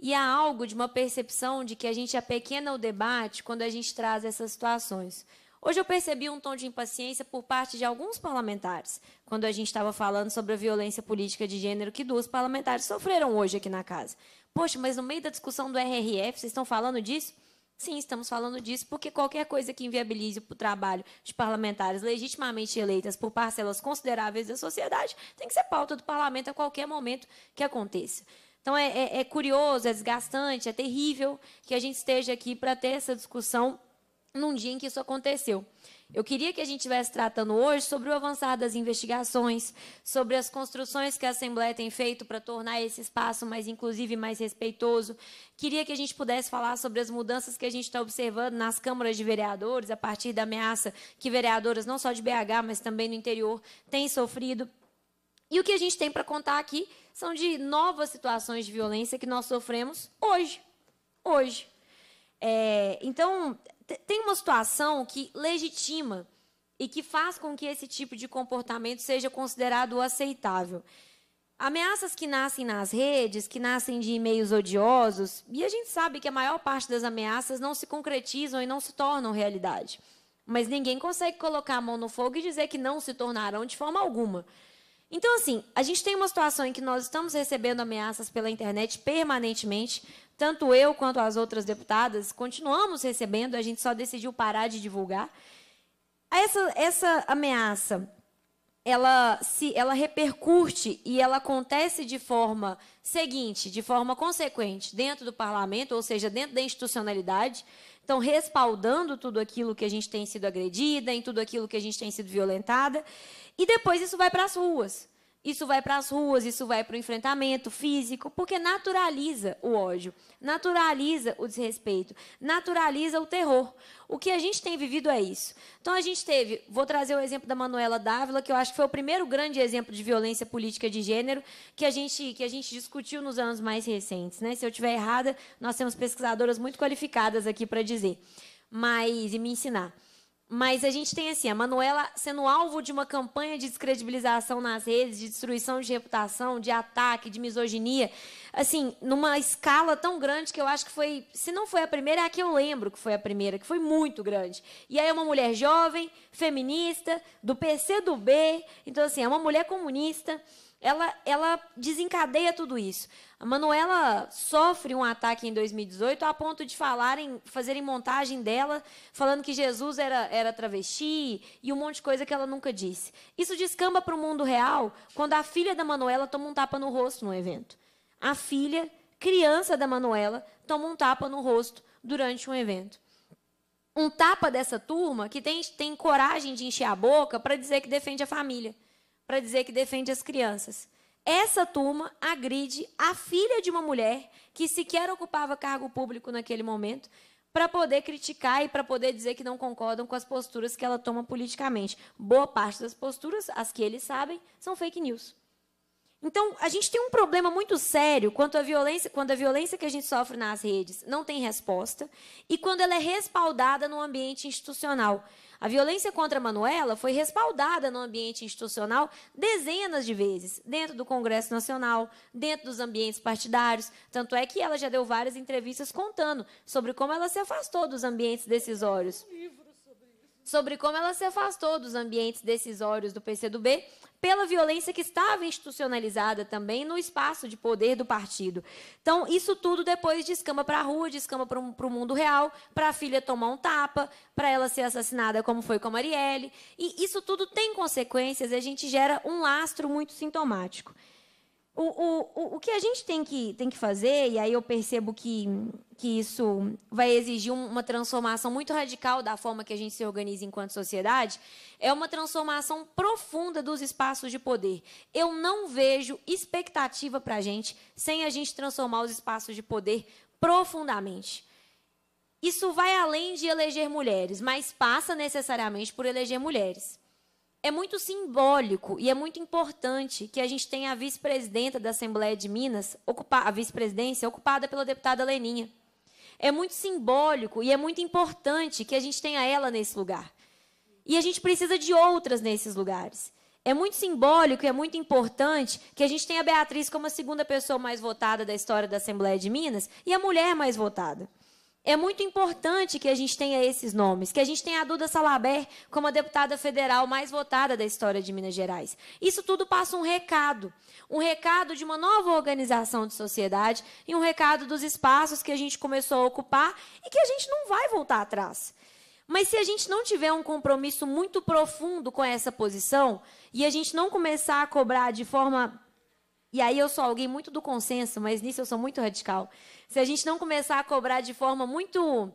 E há algo de uma percepção de que a gente apequena o debate quando a gente traz essas situações. Hoje eu percebi um tom de impaciência por parte de alguns parlamentares, quando a gente estava falando sobre a violência política de gênero que duas parlamentares sofreram hoje aqui na casa. Poxa, mas no meio da discussão do RRF, vocês estão falando disso? Sim, estamos falando disso porque qualquer coisa que inviabilize o trabalho de parlamentares legitimamente eleitas por parcelas consideráveis da sociedade tem que ser pauta do parlamento a qualquer momento que aconteça. Então é, é, é curioso, é desgastante, é terrível que a gente esteja aqui para ter essa discussão num dia em que isso aconteceu. Eu queria que a gente estivesse tratando hoje sobre o avançar das investigações, sobre as construções que a Assembleia tem feito para tornar esse espaço mais inclusivo e mais respeitoso. Queria que a gente pudesse falar sobre as mudanças que a gente está observando nas câmaras de vereadores, a partir da ameaça que vereadoras, não só de BH, mas também no interior, têm sofrido. E o que a gente tem para contar aqui são de novas situações de violência que nós sofremos hoje. Hoje. É, então, tem uma situação que legitima e que faz com que esse tipo de comportamento seja considerado aceitável. Ameaças que nascem nas redes, que nascem de e-mails odiosos, e a gente sabe que a maior parte das ameaças não se concretizam e não se tornam realidade. Mas ninguém consegue colocar a mão no fogo e dizer que não se tornarão de forma alguma. Então, assim, a gente tem uma situação em que nós estamos recebendo ameaças pela internet permanentemente. Tanto eu quanto as outras deputadas continuamos recebendo, a gente só decidiu parar de divulgar. Essa, essa ameaça, ela se ela repercute e ela acontece de forma seguinte, de forma consequente, dentro do parlamento, ou seja, dentro da institucionalidade. Então, respaldando tudo aquilo que a gente tem sido agredida, em tudo aquilo que a gente tem sido violentada, e depois isso vai para as ruas. Isso vai para as ruas, isso vai para o enfrentamento físico, porque naturaliza o ódio, naturaliza o desrespeito, naturaliza o terror. O que a gente tem vivido é isso. Então a gente teve, vou trazer o exemplo da Manuela Dávila, que eu acho que foi o primeiro grande exemplo de violência política de gênero que a gente que a gente discutiu nos anos mais recentes, né? Se eu estiver errada, nós temos pesquisadoras muito qualificadas aqui para dizer, mas e me ensinar. Mas a gente tem assim, a Manuela sendo alvo de uma campanha de descredibilização nas redes, de destruição de reputação, de ataque, de misoginia, assim, numa escala tão grande que eu acho que foi, se não foi a primeira, é a que eu lembro que foi a primeira, que foi muito grande. E aí é uma mulher jovem, feminista, do PC do B, então assim, é uma mulher comunista, ela, ela desencadeia tudo isso. A Manuela sofre um ataque em 2018 a ponto de falarem, fazerem montagem dela falando que Jesus era, era travesti e um monte de coisa que ela nunca disse. Isso descamba para o mundo real quando a filha da Manuela toma um tapa no rosto num evento. A filha, criança da Manuela, toma um tapa no rosto durante um evento. Um tapa dessa turma que tem, tem coragem de encher a boca para dizer que defende a família para dizer que defende as crianças. Essa turma agride a filha de uma mulher que sequer ocupava cargo público naquele momento para poder criticar e para poder dizer que não concordam com as posturas que ela toma politicamente. Boa parte das posturas, as que eles sabem, são fake news. Então, a gente tem um problema muito sério quanto à violência, quando a violência que a gente sofre nas redes não tem resposta e quando ela é respaldada no ambiente institucional. A violência contra Manuela foi respaldada no ambiente institucional dezenas de vezes, dentro do Congresso Nacional, dentro dos ambientes partidários. Tanto é que ela já deu várias entrevistas contando sobre como ela se afastou dos ambientes decisórios sobre como ela se afastou dos ambientes decisórios do PCdoB pela violência que estava institucionalizada também no espaço de poder do partido. Então, isso tudo depois descamba para a rua, descamba para o mundo real, para a filha tomar um tapa, para ela ser assassinada, como foi com a Marielle. E isso tudo tem consequências e a gente gera um lastro muito sintomático. O, o, o, que a gente tem que, tem que fazer, e aí eu percebo que, que isso vai exigir uma transformação muito radical da forma que a gente se organiza enquanto sociedade, é uma transformação profunda dos espaços de poder. Eu não vejo expectativa para a gente sem a gente transformar os espaços de poder profundamente. Isso vai além de eleger mulheres, mas passa necessariamente por eleger mulheres é muito simbólico e é muito importante que a gente tenha a vice-presidenta da Assembleia de Minas, a vice-presidência, ocupada pela deputada Leninha. É muito simbólico e é muito importante que a gente tenha ela nesse lugar. E a gente precisa de outras nesses lugares. É muito simbólico e é muito importante que a gente tenha a Beatriz como a segunda pessoa mais votada da história da Assembleia de Minas e a mulher mais votada. É muito importante que a gente tenha esses nomes, que a gente tenha a Duda Salaber como a deputada federal mais votada da história de Minas Gerais. Isso tudo passa um recado, um recado de uma nova organização de sociedade e um recado dos espaços que a gente começou a ocupar e que a gente não vai voltar atrás. Mas se a gente não tiver um compromisso muito profundo com essa posição e a gente não começar a cobrar de forma e aí eu sou alguém muito do consenso, mas nisso eu sou muito radical. Se a gente não começar a cobrar de forma muito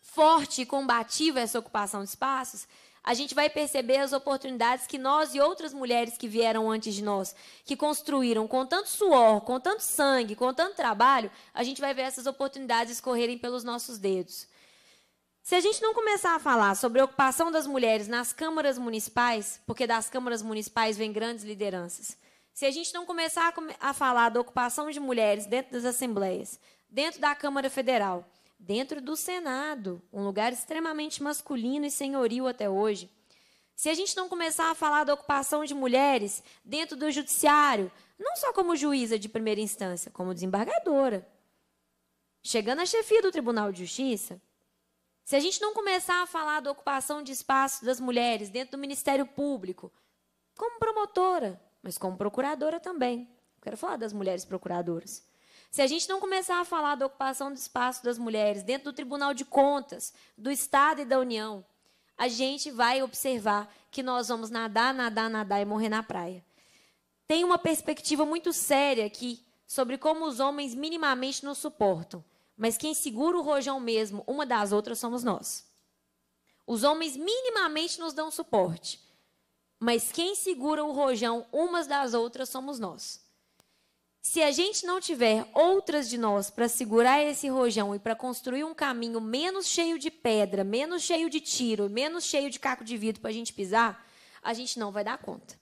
forte e combativa essa ocupação de espaços, a gente vai perceber as oportunidades que nós e outras mulheres que vieram antes de nós, que construíram com tanto suor, com tanto sangue, com tanto trabalho, a gente vai ver essas oportunidades escorrerem pelos nossos dedos. Se a gente não começar a falar sobre a ocupação das mulheres nas câmaras municipais, porque das câmaras municipais vêm grandes lideranças, se a gente não começar a falar da ocupação de mulheres dentro das assembleias, dentro da Câmara Federal, dentro do Senado, um lugar extremamente masculino e senhorio até hoje, se a gente não começar a falar da ocupação de mulheres dentro do judiciário, não só como juíza de primeira instância, como desembargadora, chegando à chefia do Tribunal de Justiça, se a gente não começar a falar da ocupação de espaços das mulheres dentro do Ministério Público, como promotora, mas como procuradora também. Quero falar das mulheres procuradoras. Se a gente não começar a falar da ocupação do espaço das mulheres dentro do Tribunal de Contas, do Estado e da União, a gente vai observar que nós vamos nadar, nadar, nadar e morrer na praia. Tem uma perspectiva muito séria aqui sobre como os homens minimamente nos suportam, mas quem segura o rojão mesmo, uma das outras, somos nós. Os homens minimamente nos dão suporte, mas quem segura o rojão umas das outras somos nós. Se a gente não tiver outras de nós para segurar esse rojão e para construir um caminho menos cheio de pedra, menos cheio de tiro, menos cheio de caco de vidro para a gente pisar, a gente não vai dar conta.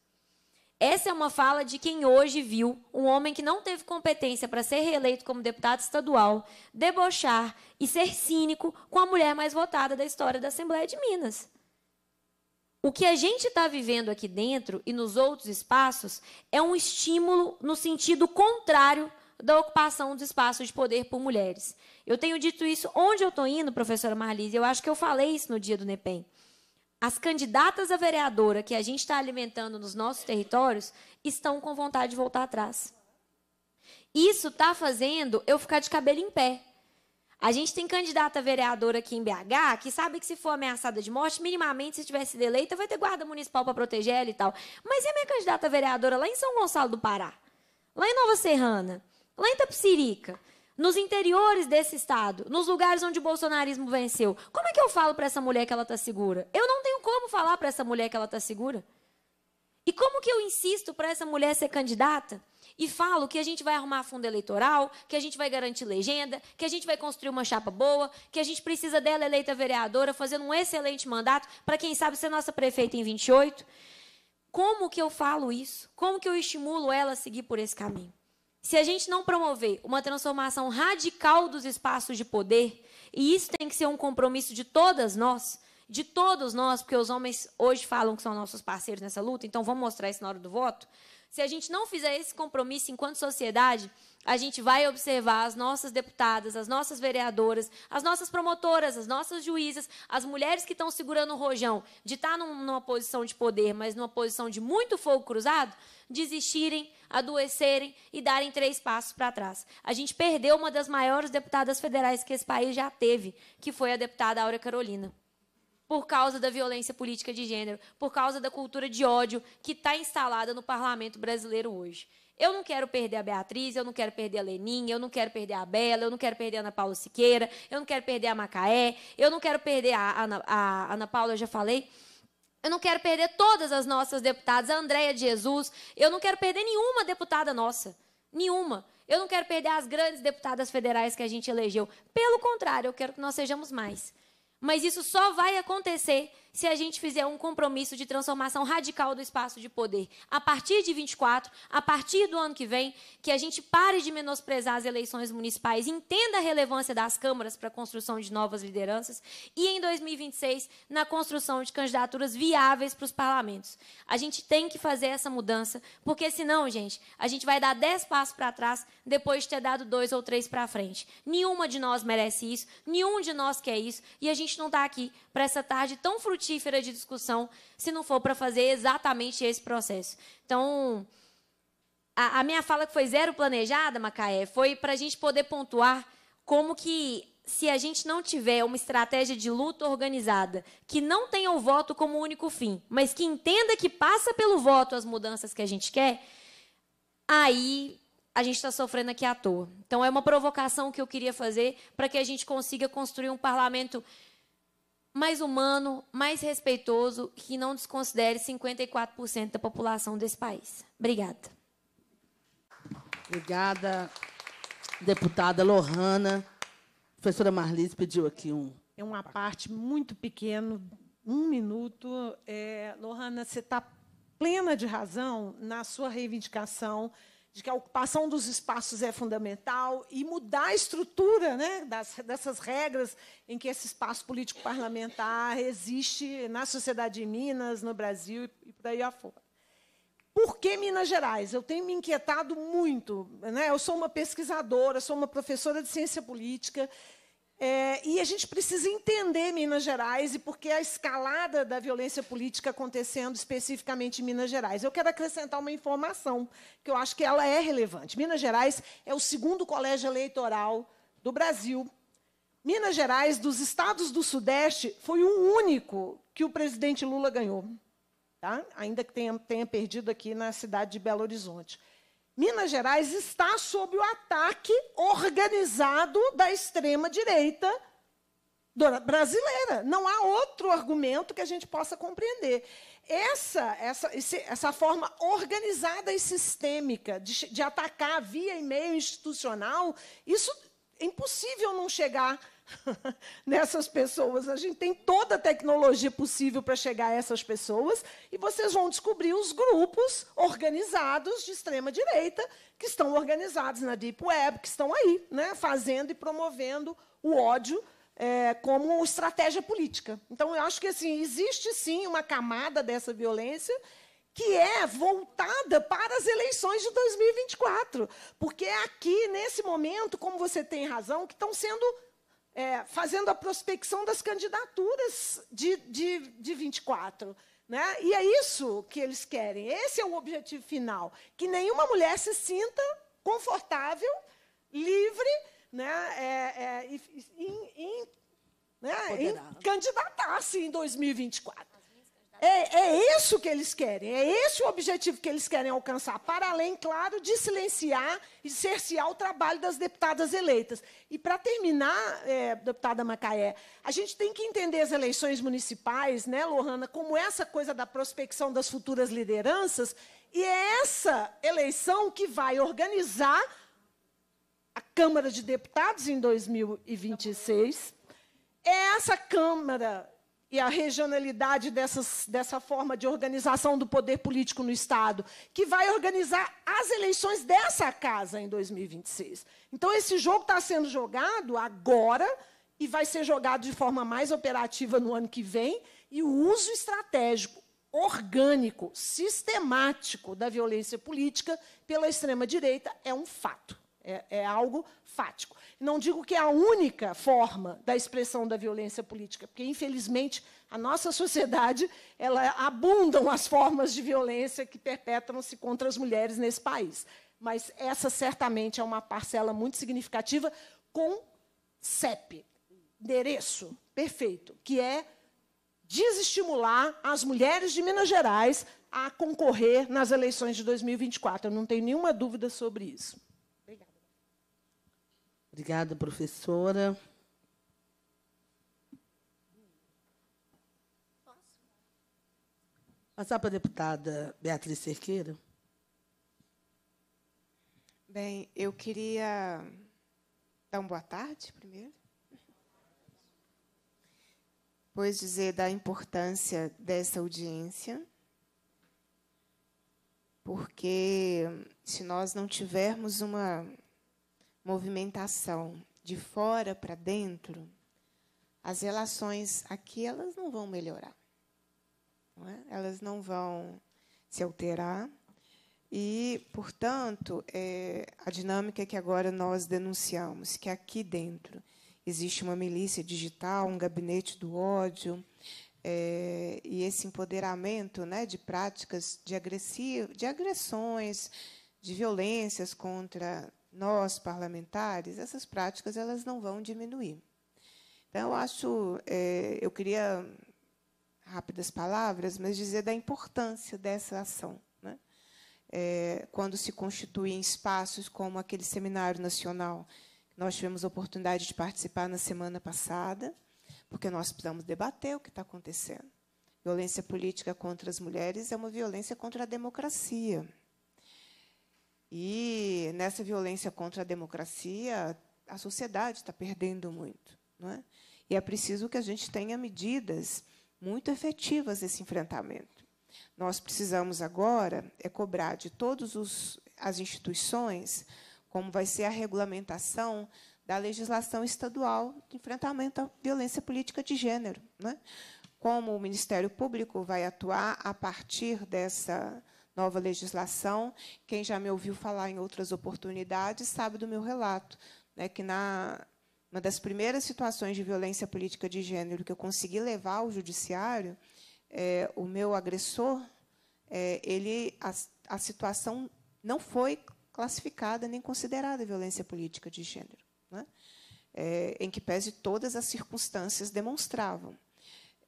Essa é uma fala de quem hoje viu um homem que não teve competência para ser reeleito como deputado estadual debochar e ser cínico com a mulher mais votada da história da Assembleia de Minas. O que a gente está vivendo aqui dentro e nos outros espaços é um estímulo no sentido contrário da ocupação dos espaços de poder por mulheres. Eu tenho dito isso onde eu estou indo, professora Marlise, eu acho que eu falei isso no dia do NEPEM. As candidatas a vereadora que a gente está alimentando nos nossos territórios estão com vontade de voltar atrás. Isso está fazendo eu ficar de cabelo em pé. A gente tem candidata vereadora aqui em BH que sabe que se for ameaçada de morte, minimamente, se tivesse deleita, vai ter guarda municipal para proteger ela e tal. Mas e a minha candidata vereadora lá em São Gonçalo do Pará? Lá em Nova Serrana? Lá em Tapsirica? Nos interiores desse estado, nos lugares onde o bolsonarismo venceu, como é que eu falo para essa mulher que ela está segura? Eu não tenho como falar para essa mulher que ela está segura. E como que eu insisto para essa mulher ser candidata? E falo que a gente vai arrumar fundo eleitoral, que a gente vai garantir legenda, que a gente vai construir uma chapa boa, que a gente precisa dela eleita vereadora, fazendo um excelente mandato, para quem sabe ser nossa prefeita em 28. Como que eu falo isso? Como que eu estimulo ela a seguir por esse caminho? Se a gente não promover uma transformação radical dos espaços de poder, e isso tem que ser um compromisso de todas nós, de todos nós, porque os homens hoje falam que são nossos parceiros nessa luta, então vamos mostrar isso na hora do voto. Se a gente não fizer esse compromisso enquanto sociedade, a gente vai observar as nossas deputadas, as nossas vereadoras, as nossas promotoras, as nossas juízas, as mulheres que estão segurando o rojão de estar numa posição de poder, mas numa posição de muito fogo cruzado, desistirem, adoecerem e darem três passos para trás. A gente perdeu uma das maiores deputadas federais que esse país já teve, que foi a deputada Áurea Carolina por causa da violência política de gênero, por causa da cultura de ódio que está instalada no parlamento brasileiro hoje. Eu não quero perder a Beatriz, eu não quero perder a Leninha, eu não quero perder a Bela, eu não quero perder a Ana Paula Siqueira, eu não quero perder a Macaé, eu não quero perder a, Ana, a Ana Paula, eu já falei. Eu não quero perder todas as nossas deputadas, a Andréia de Jesus, eu não quero perder nenhuma deputada nossa. Nenhuma. Eu não quero perder as grandes deputadas federais que a gente elegeu. Pelo contrário, eu quero que nós sejamos mais. Mas isso só vai acontecer se a gente fizer um compromisso de transformação radical do espaço de poder. A partir de 24, a partir do ano que vem, que a gente pare de menosprezar as eleições municipais, entenda a relevância das câmaras para a construção de novas lideranças e em 2026 na construção de candidaturas viáveis para os parlamentos. A gente tem que fazer essa mudança, porque senão, gente, a gente vai dar 10 passos para trás depois de ter dado dois ou três para frente. Nenhuma de nós merece isso, nenhum de nós quer isso, e a gente não está aqui para essa tarde tão frutífera frutífera de discussão se não for para fazer exatamente esse processo. Então, a, a minha fala que foi zero planejada, Macaé, foi para a gente poder pontuar como que se a gente não tiver uma estratégia de luta organizada, que não tenha o voto como único fim, mas que entenda que passa pelo voto as mudanças que a gente quer, aí a gente está sofrendo aqui à toa. Então, é uma provocação que eu queria fazer para que a gente consiga construir um parlamento mais humano, mais respeitoso, que não desconsidere 54% da população desse país. Obrigada. Obrigada, deputada Lohana. A professora Marlise pediu aqui um. É uma parte muito pequena, um minuto. É, Lohana, você está plena de razão na sua reivindicação de que a ocupação dos espaços é fundamental e mudar a estrutura né, das, dessas regras em que esse espaço político parlamentar existe na sociedade de Minas, no Brasil e por aí afora. Por que Minas Gerais? Eu tenho me inquietado muito. Né? Eu sou uma pesquisadora, sou uma professora de ciência política, é, e a gente precisa entender Minas Gerais e por que a escalada da violência política acontecendo especificamente em Minas Gerais. Eu quero acrescentar uma informação que eu acho que ela é relevante. Minas Gerais é o segundo colégio eleitoral do Brasil. Minas Gerais, dos estados do Sudeste, foi o único que o presidente Lula ganhou, tá? ainda que tenha, tenha perdido aqui na cidade de Belo Horizonte. Minas Gerais está sob o ataque organizado da extrema-direita brasileira. Não há outro argumento que a gente possa compreender. Essa, essa, essa forma organizada e sistêmica de, de atacar via e-mail institucional, isso é impossível não chegar nessas pessoas. A gente tem toda a tecnologia possível para chegar a essas pessoas e vocês vão descobrir os grupos organizados de extrema direita que estão organizados na deep web, que estão aí, né, fazendo e promovendo o ódio é, como estratégia política. Então eu acho que assim existe sim uma camada dessa violência que é voltada para as eleições de 2024, porque é aqui nesse momento, como você tem razão, que estão sendo é, fazendo a prospecção das candidaturas de, de, de 24. Né? E é isso que eles querem, esse é o objetivo final: que nenhuma mulher se sinta confortável, livre né? É, é, e, e, né? em candidatar-se em 2024. É, é isso que eles querem, é esse o objetivo que eles querem alcançar, para além, claro, de silenciar e cercear o trabalho das deputadas eleitas. E para terminar, é, deputada Macaé, a gente tem que entender as eleições municipais, né, Lohana, como essa coisa da prospecção das futuras lideranças, e é essa eleição que vai organizar a Câmara de Deputados em 2026, é essa Câmara e a regionalidade dessas, dessa forma de organização do poder político no Estado, que vai organizar as eleições dessa casa em 2026. Então, esse jogo está sendo jogado agora e vai ser jogado de forma mais operativa no ano que vem, e o uso estratégico, orgânico, sistemático da violência política pela extrema-direita é um fato é, é algo fático. Não digo que é a única forma da expressão da violência política, porque, infelizmente, a nossa sociedade, ela abundam as formas de violência que perpetram-se contra as mulheres nesse país. Mas essa certamente é uma parcela muito significativa com CEP, endereço perfeito, que é desestimular as mulheres de Minas Gerais a concorrer nas eleições de 2024. Eu não tenho nenhuma dúvida sobre isso. Obrigada, professora. Posso? Passar para a deputada Beatriz Cerqueira. Bem, eu queria dar uma boa tarde primeiro. Pois dizer da importância dessa audiência, porque se nós não tivermos uma movimentação de fora para dentro, as relações aqui elas não vão melhorar. Não é? Elas não vão se alterar. E, portanto, é a dinâmica que agora nós denunciamos, que aqui dentro existe uma milícia digital, um gabinete do ódio, é, e esse empoderamento né, de práticas de, agressivo, de agressões, de violências contra nós parlamentares, essas práticas elas não vão diminuir. Então, eu acho, é, eu queria rápidas palavras, mas dizer da importância dessa ação. Né? É, quando se constituem espaços como aquele seminário nacional, que nós tivemos a oportunidade de participar na semana passada, porque nós precisamos debater o que está acontecendo. Violência política contra as mulheres é uma violência contra a democracia. E nessa violência contra a democracia, a sociedade está perdendo muito. Não é? E é preciso que a gente tenha medidas muito efetivas nesse enfrentamento. Nós precisamos agora é cobrar de todas as instituições como vai ser a regulamentação da legislação estadual de enfrentamento à violência política de gênero. É? Como o Ministério Público vai atuar a partir dessa nova legislação. Quem já me ouviu falar em outras oportunidades sabe do meu relato, né, que na uma das primeiras situações de violência política de gênero que eu consegui levar ao judiciário, é, o meu agressor, é, ele a, a situação não foi classificada nem considerada violência política de gênero, né? é, em que pese todas as circunstâncias demonstravam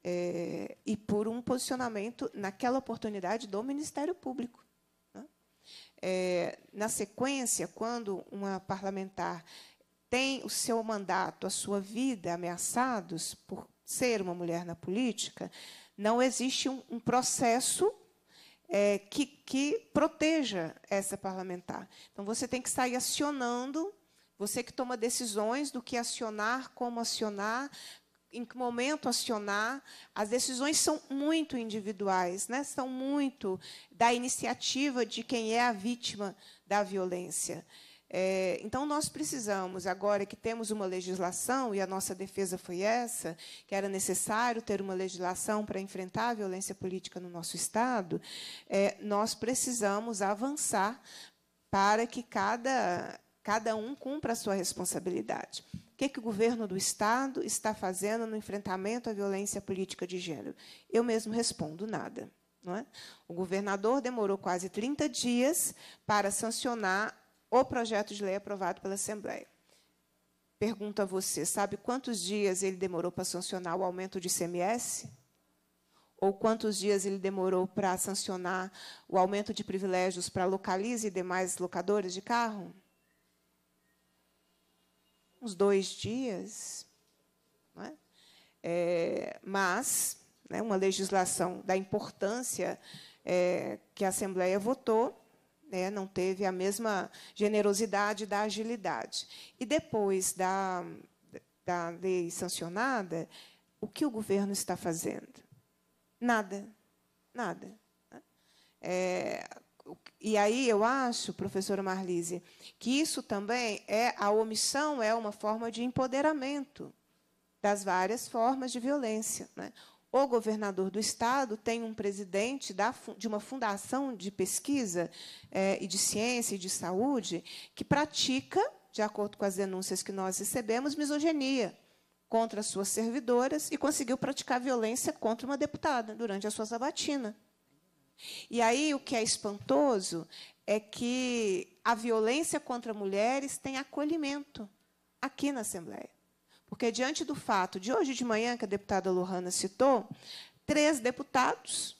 é, e por um posicionamento, naquela oportunidade, do Ministério Público. Né? É, na sequência, quando uma parlamentar tem o seu mandato, a sua vida ameaçados por ser uma mulher na política, não existe um, um processo é, que, que proteja essa parlamentar. Então, você tem que sair acionando, você que toma decisões do que acionar, como acionar, em que momento acionar. As decisões são muito individuais, né? são muito da iniciativa de quem é a vítima da violência. É, então, nós precisamos, agora que temos uma legislação, e a nossa defesa foi essa, que era necessário ter uma legislação para enfrentar a violência política no nosso Estado, é, nós precisamos avançar para que cada, cada um cumpra a sua responsabilidade que, que o governo do Estado está fazendo no enfrentamento à violência política de gênero? Eu mesmo respondo: nada. Não é? O governador demorou quase 30 dias para sancionar o projeto de lei aprovado pela Assembleia. Pergunto a você: sabe quantos dias ele demorou para sancionar o aumento de ICMS? Ou quantos dias ele demorou para sancionar o aumento de privilégios para localize e demais locadores de carro? uns dois dias. É? É, mas, né, uma legislação da importância é, que a Assembleia votou, né, não teve a mesma generosidade da agilidade. E depois da, da lei sancionada, o que o governo está fazendo? Nada. Nada. Né? É, e aí eu acho, professora Marlise, que isso também é a omissão é uma forma de empoderamento das várias formas de violência. Né? O governador do estado tem um presidente da, de uma fundação de pesquisa é, e de ciência e de saúde que pratica, de acordo com as denúncias que nós recebemos, misoginia contra as suas servidoras e conseguiu praticar violência contra uma deputada durante a sua sabatina. E aí o que é espantoso é que a violência contra mulheres tem acolhimento aqui na Assembleia. Porque, diante do fato de hoje de manhã, que a deputada Lohana citou, três deputados,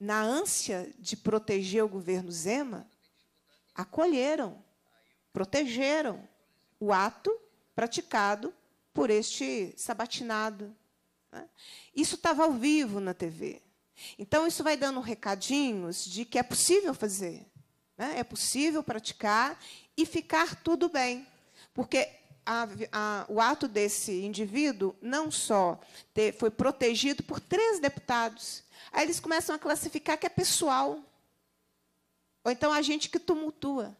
na ânsia de proteger o governo Zema, acolheram, protegeram o ato praticado por este sabatinado. Né? Isso estava ao vivo na TV. Então, isso vai dando recadinhos de que é possível fazer, né? é possível praticar e ficar tudo bem. Porque a, a, o ato desse indivíduo não só ter, foi protegido por três deputados, aí eles começam a classificar que é pessoal. Ou então a gente que tumultua.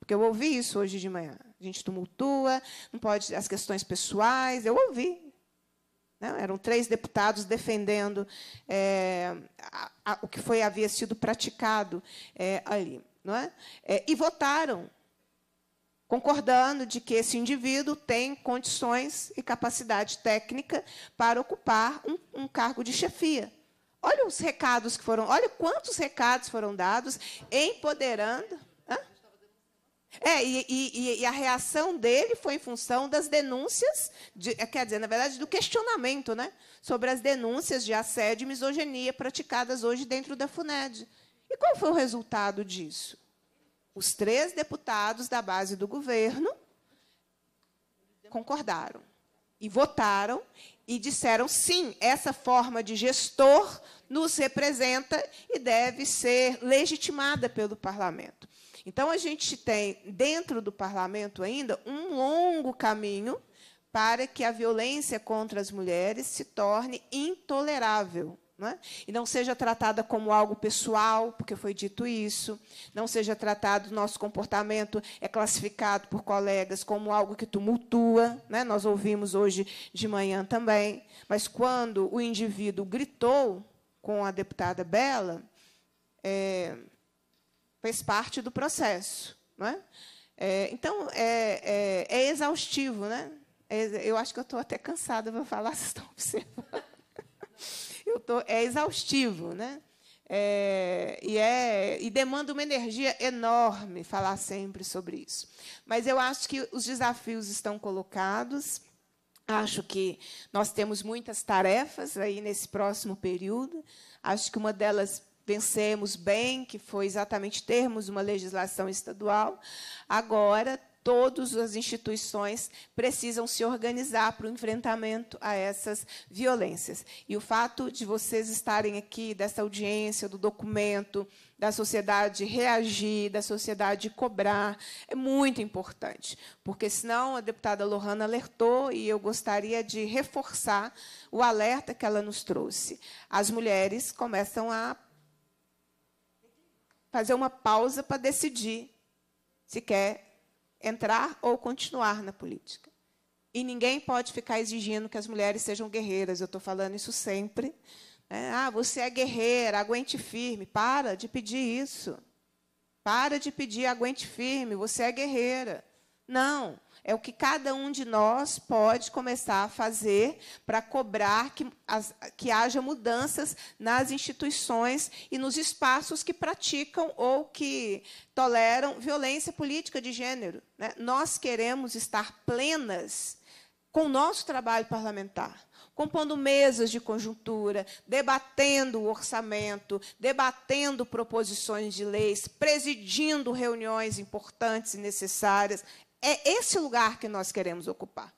Porque eu ouvi isso hoje de manhã. A gente tumultua, não pode as questões pessoais. Eu ouvi né? Eram três deputados defendendo é, a, a, o que foi, havia sido praticado é, ali. Não é? é? e votaram, concordando de que esse indivíduo tem condições e capacidade técnica para ocupar um, um cargo de chefia. Olha os recados que foram, olha quantos recados foram dados, empoderando é, e, e, e, a reação dele foi em função das denúncias, de, é, quer dizer, na verdade, do questionamento né, sobre as denúncias de assédio e misoginia praticadas hoje dentro da FUNED. E qual foi o resultado disso? Os três deputados da base do governo concordaram e votaram e disseram sim, essa forma de gestor nos representa e deve ser legitimada pelo parlamento. Então, a gente tem, dentro do parlamento ainda, um longo caminho para que a violência contra as mulheres se torne intolerável. Não é? E não seja tratada como algo pessoal, porque foi dito isso, não seja tratado, nosso comportamento é classificado por colegas como algo que tumultua, é? nós ouvimos hoje de manhã também, mas quando o indivíduo gritou com a deputada Bela, é, fez parte do processo. Não é? É, então, é, é, é exaustivo. Né? É, eu acho que eu estou até cansada para falar, vocês estão observando. Eu tô, é exaustivo. Né? É, e, é, e demanda uma energia enorme falar sempre sobre isso. Mas eu acho que os desafios estão colocados. Acho que nós temos muitas tarefas aí nesse próximo período. Acho que uma delas vencemos bem, que foi exatamente termos uma legislação estadual. Agora, todas as instituições precisam se organizar para o enfrentamento a essas violências. E o fato de vocês estarem aqui, dessa audiência, do documento, da sociedade reagir, da sociedade cobrar, é muito importante, porque senão a deputada Lohana alertou e eu gostaria de reforçar o alerta que ela nos trouxe. As mulheres começam a fazer uma pausa para decidir se quer entrar ou continuar na política. E ninguém pode ficar exigindo que as mulheres sejam guerreiras. Eu estou falando isso sempre. Né? Ah, você é guerreira, aguente firme. Para de pedir isso. Para de pedir, aguente firme, você é guerreira. Não. É o que cada um de nós pode começar a fazer para cobrar que, as, que haja mudanças nas instituições e nos espaços que praticam ou que toleram violência política de gênero. Né? Nós queremos estar plenas com o nosso trabalho parlamentar compondo mesas de conjuntura, debatendo o orçamento, debatendo proposições de leis, presidindo reuniões importantes e necessárias. É esse lugar que nós queremos ocupar.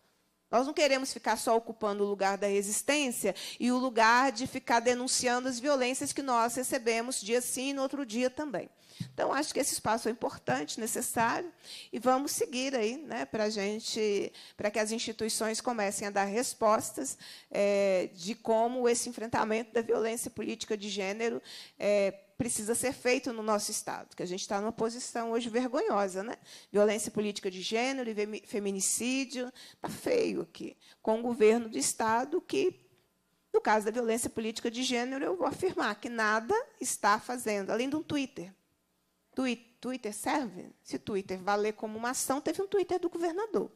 Nós não queremos ficar só ocupando o lugar da resistência e o lugar de ficar denunciando as violências que nós recebemos dia sim e no outro dia também. Então, acho que esse espaço é importante, necessário, e vamos seguir aí, né, para gente, para que as instituições comecem a dar respostas é, de como esse enfrentamento da violência política de gênero é, precisa ser feito no nosso Estado, que a gente está numa posição hoje vergonhosa, né? Violência política de gênero e feminicídio, está feio aqui, com o governo do Estado que, no caso da violência política de gênero, eu vou afirmar que nada está fazendo, além de um Twitter. Twitter serve? Se Twitter valer como uma ação, teve um Twitter do governador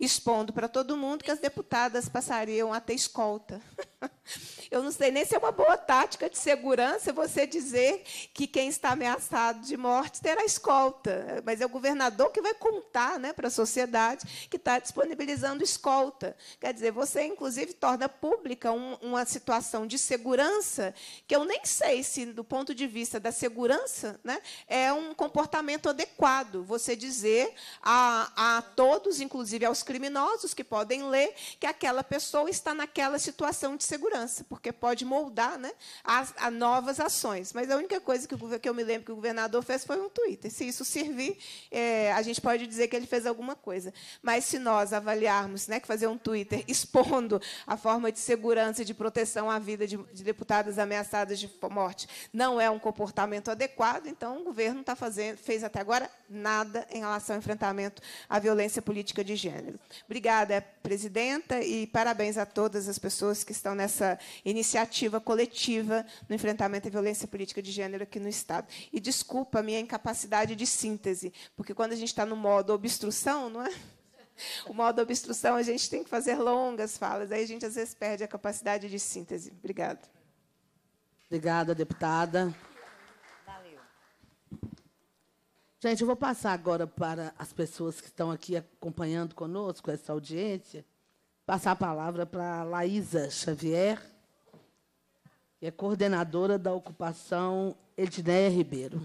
expondo para todo mundo que as deputadas passariam a ter escolta. Eu não sei nem se é uma boa tática de segurança você dizer que quem está ameaçado de morte terá escolta, mas é o governador que vai contar né, para a sociedade que está disponibilizando escolta. Quer dizer, você, inclusive, torna pública um, uma situação de segurança que eu nem sei se, do ponto de vista da segurança, né, é um comportamento adequado você dizer a, a todos, inclusive aos criminosos que podem ler que aquela pessoa está naquela situação de segurança, porque pode moldar né, a, a novas ações. Mas a única coisa que, o, que, eu me lembro que o governador fez foi um Twitter. Se isso servir, é, a gente pode dizer que ele fez alguma coisa. Mas se nós avaliarmos né, que fazer um Twitter expondo a forma de segurança e de proteção à vida de, de deputadas ameaçadas de morte não é um comportamento adequado, então o governo está fazendo, fez até agora nada em relação ao enfrentamento à violência política de gênero. Obrigada, presidenta, e parabéns a todas as pessoas que estão nessa iniciativa coletiva no enfrentamento à violência política de gênero aqui no Estado. E desculpa a minha incapacidade de síntese, porque quando a gente está no modo obstrução, não é? O modo obstrução, a gente tem que fazer longas falas, aí a gente às vezes perde a capacidade de síntese. Obrigada. Obrigada, deputada. Gente, eu vou passar agora para as pessoas que estão aqui acompanhando conosco essa audiência, passar a palavra para a Laísa Xavier, que é coordenadora da ocupação Edneia Ribeiro.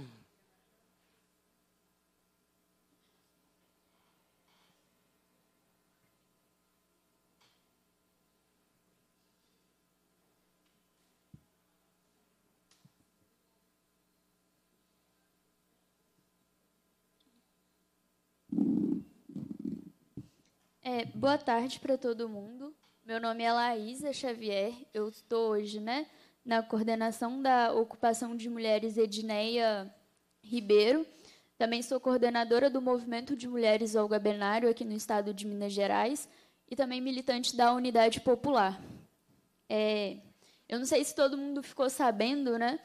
É, boa tarde para todo mundo. Meu nome é Laísa Xavier. Eu estou hoje né, na coordenação da Ocupação de Mulheres Edneia Ribeiro. Também sou coordenadora do Movimento de Mulheres Olga Benário aqui no estado de Minas Gerais e também militante da Unidade Popular. É, eu não sei se todo mundo ficou sabendo, né,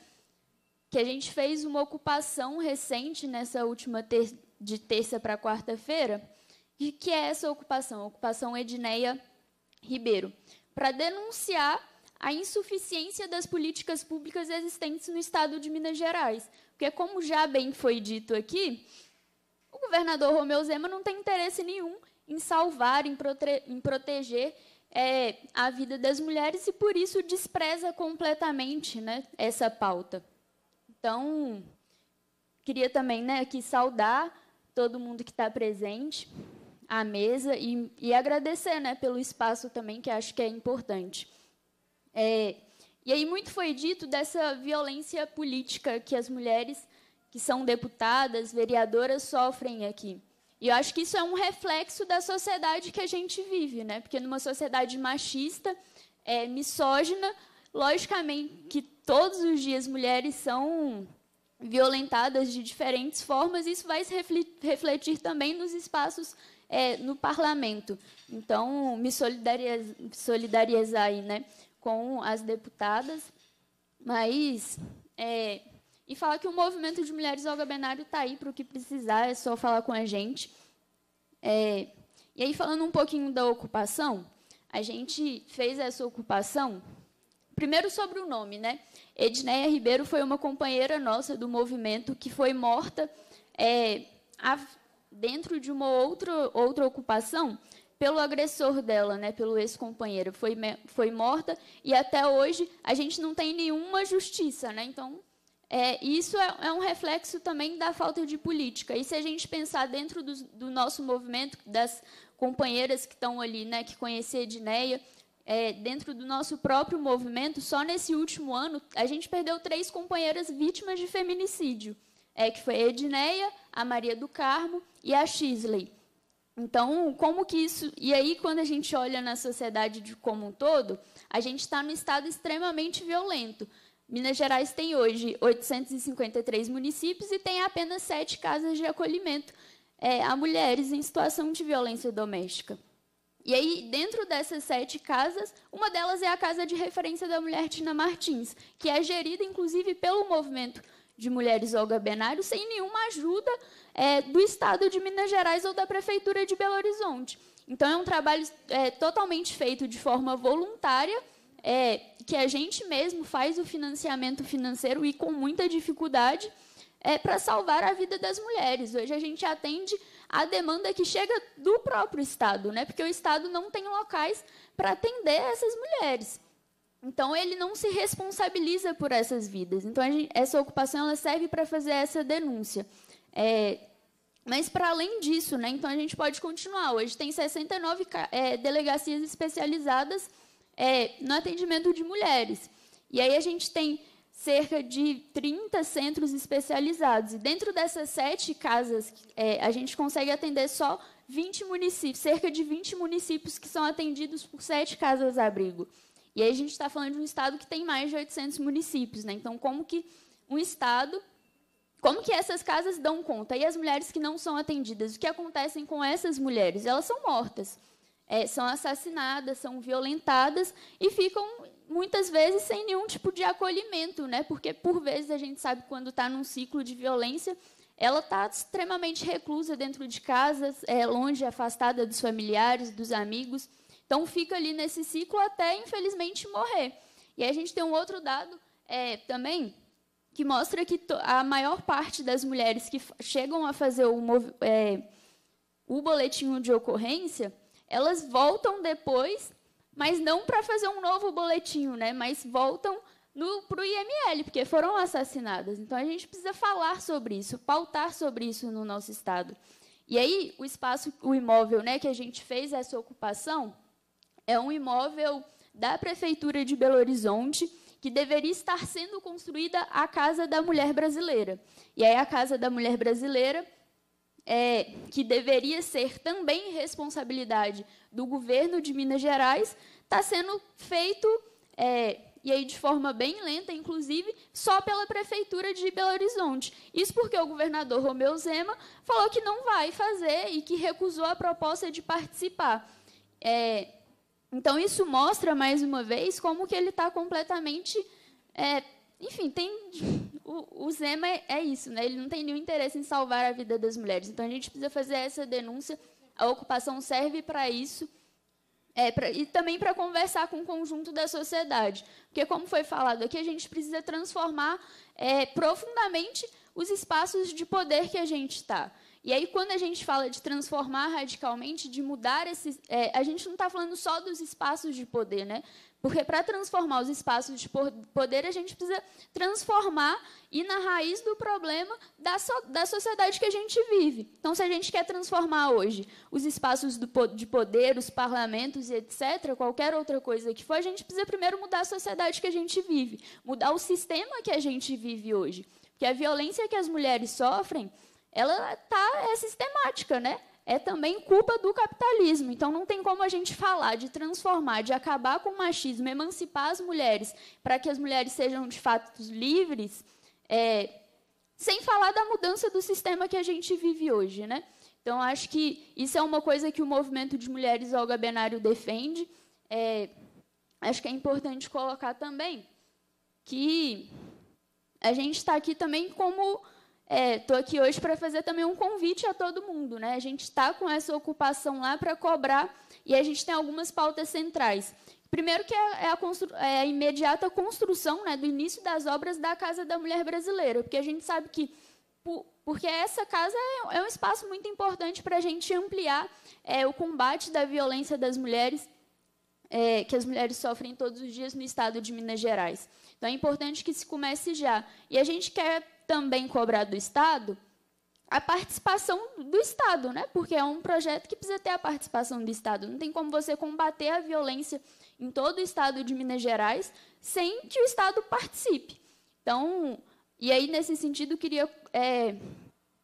que a gente fez uma ocupação recente nessa última ter de terça para quarta-feira de que é essa ocupação? A ocupação é Edneia Ribeiro. Para denunciar a insuficiência das políticas públicas existentes no estado de Minas Gerais. Porque, como já bem foi dito aqui, o governador Romeu Zema não tem interesse nenhum em salvar, em, prote em proteger é, a vida das mulheres e, por isso, despreza completamente né, essa pauta. Então, queria também né, aqui saudar todo mundo que está presente à mesa e, e agradecer né, pelo espaço também, que acho que é importante. É, e aí muito foi dito dessa violência política que as mulheres que são deputadas, vereadoras, sofrem aqui. E eu acho que isso é um reflexo da sociedade que a gente vive, né? porque numa sociedade machista, é, misógina, logicamente que todos os dias mulheres são violentadas de diferentes formas, isso vai se refletir também nos espaços é, no parlamento. Então, me solidarizar, solidarizar aí, né, com as deputadas, mas é, e falar que o movimento de mulheres Benário está aí para o que precisar, é só falar com a gente. É, e aí, falando um pouquinho da ocupação, a gente fez essa ocupação, primeiro sobre o nome. Né? Edneia Ribeiro foi uma companheira nossa do movimento que foi morta é, a, dentro de uma outra, outra ocupação pelo agressor dela, né, pelo ex-companheiro. Foi, foi morta e até hoje a gente não tem nenhuma justiça. Né? Então, é, isso é, é, um reflexo também da falta de política. E se a gente pensar dentro do, do nosso movimento, das companheiras que estão ali, né, que conhecer Edneia, é, dentro do nosso próprio movimento, só nesse último ano, a gente perdeu três companheiras vítimas de feminicídio, é, que foi a Edneia, a Maria do Carmo e a Shisley. Então, como que isso. E aí, quando a gente olha na sociedade como um todo, a gente está num estado extremamente violento. Minas Gerais tem hoje 853 municípios e tem apenas sete casas de acolhimento é, a mulheres em situação de violência doméstica. E aí, dentro dessas sete casas, uma delas é a Casa de Referência da Mulher Tina Martins, que é gerida, inclusive, pelo movimento de mulheres Olga Benário sem nenhuma ajuda é, do Estado de Minas Gerais ou da Prefeitura de Belo Horizonte. Então, é um trabalho é, totalmente feito de forma voluntária, é, que a gente mesmo faz o financiamento financeiro e com muita dificuldade é, para salvar a vida das mulheres. Hoje, a gente atende a demanda que chega do próprio Estado, né? porque o Estado não tem locais para atender essas mulheres. Então ele não se responsabiliza por essas vidas. Então gente, essa ocupação ela serve para fazer essa denúncia. É, mas para além disso, né, então a gente pode continuar. Hoje tem 69 é, delegacias especializadas é, no atendimento de mulheres. E aí a gente tem cerca de 30 centros especializados. E dentro dessas sete casas, é, a gente consegue atender só 20 municípios, cerca de 20 municípios que são atendidos por sete casas abrigo. E aí a gente está falando de um estado que tem mais de 800 municípios, né? Então, como que um estado, como que essas casas dão conta? E as mulheres que não são atendidas, o que acontece com essas mulheres? Elas são mortas, é, são assassinadas, são violentadas e ficam muitas vezes sem nenhum tipo de acolhimento, né? Porque por vezes a gente sabe quando está num ciclo de violência, ela está extremamente reclusa dentro de casa, é longe, afastada dos familiares, dos amigos. Então fica ali nesse ciclo até, infelizmente, morrer. E aí a gente tem um outro dado é, também que mostra que a maior parte das mulheres que chegam a fazer o, é, o boletim de ocorrência, elas voltam depois, mas não para fazer um novo boletim, né? mas voltam para o IML, porque foram assassinadas. Então, a gente precisa falar sobre isso, pautar sobre isso no nosso Estado. E aí, o espaço, o imóvel né, que a gente fez essa ocupação, é um imóvel da Prefeitura de Belo Horizonte que deveria estar sendo construída a Casa da Mulher Brasileira. E aí a Casa da Mulher Brasileira, é, que deveria ser também responsabilidade do governo de Minas Gerais, está sendo feito, é, e aí de forma bem lenta, inclusive, só pela Prefeitura de Belo Horizonte. Isso porque o governador Romeu Zema falou que não vai fazer e que recusou a proposta de participar. É, então isso mostra mais uma vez como que ele está completamente, é, enfim, tem o, o Zema é, é, isso, né? Ele não tem nenhum interesse em salvar a vida das mulheres. Então a gente precisa fazer essa denúncia. A ocupação serve para isso. É, pra, e também para conversar com o conjunto da sociedade. Porque, como foi falado aqui, a gente precisa transformar é, profundamente os espaços de poder que a gente está. E aí, quando a gente fala de transformar radicalmente, de mudar esses. É, a gente não está falando só dos espaços de poder, né? Porque para transformar os espaços de poder, a gente precisa transformar e na raiz do problema da, so, da sociedade que a gente vive. Então, se a gente quer transformar hoje os espaços do, de poder, os parlamentos e etc., qualquer outra coisa que for, a gente precisa primeiro mudar a sociedade que a gente vive, mudar o sistema que a gente vive hoje. Porque a violência que as mulheres sofrem ela tá, é sistemática, né? É também culpa do capitalismo. Então, não tem como a gente falar de transformar, de acabar com o machismo, emancipar as mulheres, para que as mulheres sejam de fato livres, é, sem falar da mudança do sistema que a gente vive hoje, né? Então, acho que isso é uma coisa que o movimento de mulheres Olga Benário defende. É, acho que é importante colocar também que a gente está aqui também como Estou é, aqui hoje para fazer também um convite a todo mundo. Né? A gente está com essa ocupação lá para cobrar e a gente tem algumas pautas centrais. Primeiro que é, é a, é a imediata construção né, do início das obras da Casa da Mulher Brasileira, porque a gente sabe que porque essa casa é, é um espaço muito importante para a gente ampliar é, o combate da violência das mulheres, é, que as mulheres sofrem todos os dias no estado de Minas Gerais. Então, é importante que se comece já. E a gente quer também cobrar do Estado a participação do Estado, né? porque é um projeto que precisa ter a participação do Estado. Não tem como você combater a violência em todo o Estado de Minas Gerais sem que o Estado participe. Então, e aí, nesse sentido, queria, é,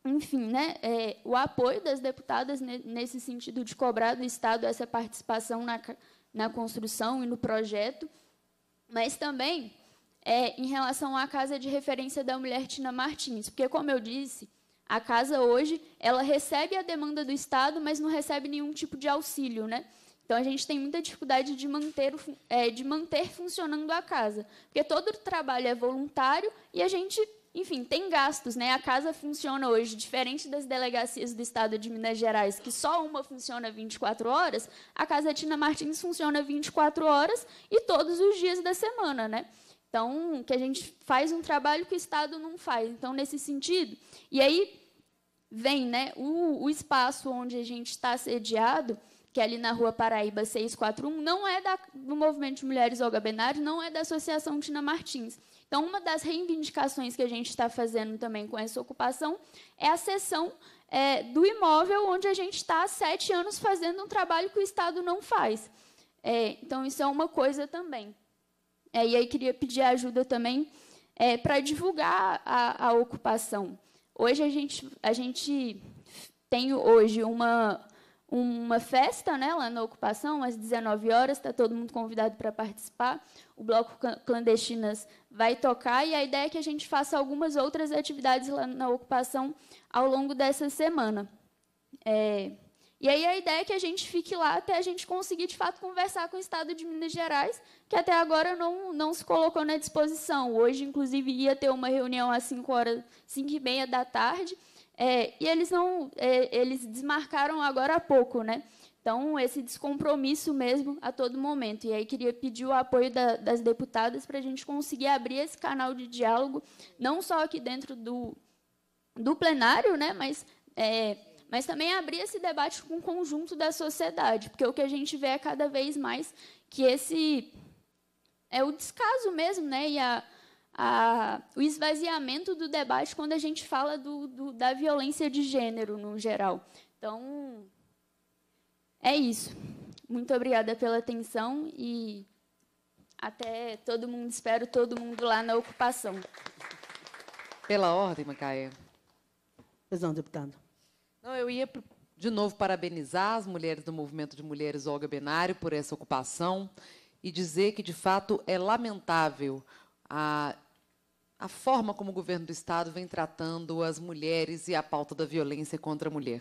enfim, né, é, o apoio das deputadas nesse sentido de cobrar do Estado essa participação na, na construção e no projeto, mas também é, em relação à casa de referência da mulher Tina Martins, porque, como eu disse, a casa hoje ela recebe a demanda do Estado, mas não recebe nenhum tipo de auxílio, né? Então a gente tem muita dificuldade de manter, é, de manter funcionando a casa, porque todo o trabalho é voluntário e a gente, enfim, tem gastos, né? A casa funciona hoje diferente das delegacias do Estado de Minas Gerais, que só uma funciona 24 horas. A casa Tina Martins funciona 24 horas e todos os dias da semana, né? Então, que a gente faz um trabalho que o Estado não faz. Então, nesse sentido, e aí vem né, o, o espaço onde a gente está sediado, que é ali na Rua Paraíba 641, não é da, do Movimento de Mulheres Olga Benário, não é da Associação Tina Martins. Então, uma das reivindicações que a gente está fazendo também com essa ocupação é a cessão é, do imóvel onde a gente está há sete anos fazendo um trabalho que o Estado não faz. É, então, isso é uma coisa também. É, e aí queria pedir ajuda também é, para divulgar a, a, ocupação. Hoje a gente, a gente tem hoje uma, uma festa né, lá na ocupação, às 19 horas, está todo mundo convidado para participar. O Bloco Clandestinas vai tocar e a ideia é que a gente faça algumas outras atividades lá na ocupação ao longo dessa semana. É, e aí a ideia é que a gente fique lá até a gente conseguir, de fato, conversar com o Estado de Minas Gerais, que até agora não, não se colocou na disposição. Hoje, inclusive, ia ter uma reunião às 5 horas, 5 e meia da tarde, é, e eles não é, eles desmarcaram agora há pouco. Né? Então, esse descompromisso mesmo a todo momento. E aí queria pedir o apoio da, das deputadas para a gente conseguir abrir esse canal de diálogo, não só aqui dentro do, do plenário, né, mas... É, mas também abrir esse debate com o conjunto da sociedade, porque o que a gente vê é cada vez mais que esse é o descaso mesmo, né? E a, a, o esvaziamento do debate quando a gente fala do, do, da violência de gênero no geral. Então, é isso. Muito obrigada pela atenção e até todo mundo, espero todo mundo lá na ocupação. Pela ordem, Macaia. Pois não, deputado. Não, eu ia de novo parabenizar as mulheres do movimento de mulheres Olga Benário por essa ocupação e dizer que de fato é lamentável a a forma como o governo do estado vem tratando as mulheres e a pauta da violência contra a mulher.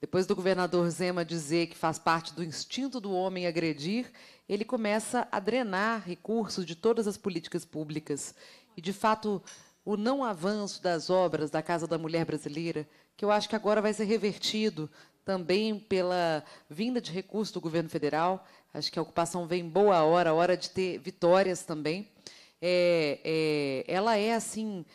Depois do governador Zema dizer que faz parte do instinto do homem agredir, ele começa a drenar recursos de todas as políticas públicas. E, de fato, o não avanço das obras da Casa da Mulher Brasileira, que eu acho que agora vai ser revertido também pela vinda de recursos do governo federal. Acho que a ocupação vem boa hora, hora de ter vitórias também. É, é, ela é, assim,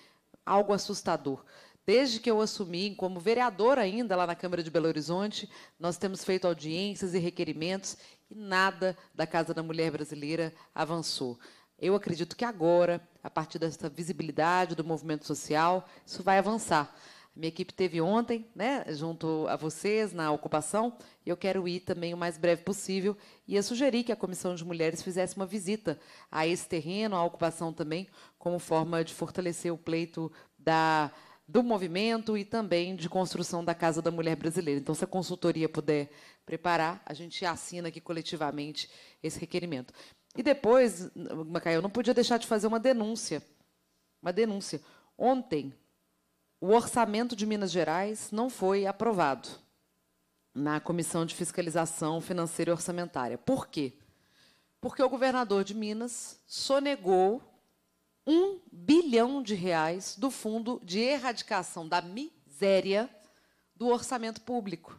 algo assustador. Desde que eu assumi, como vereadora ainda lá na Câmara de Belo Horizonte, nós temos feito audiências e requerimentos e nada da Casa da Mulher Brasileira avançou. Eu acredito que agora, a partir dessa visibilidade do movimento social, isso vai avançar. Minha equipe teve ontem, né, junto a vocês, na ocupação, e eu quero ir também o mais breve possível. E eu sugeri que a Comissão de Mulheres fizesse uma visita a esse terreno, à ocupação também, como forma de fortalecer o pleito da do movimento e também de construção da Casa da Mulher Brasileira. Então, se a consultoria puder preparar, a gente assina aqui coletivamente esse requerimento. E depois, Macaio, eu não podia deixar de fazer uma denúncia. Uma denúncia. Ontem, o orçamento de Minas Gerais não foi aprovado na Comissão de Fiscalização Financeira e Orçamentária. Por quê? Porque o governador de Minas sonegou um bilhão de reais do Fundo de Erradicação da Miséria do orçamento público.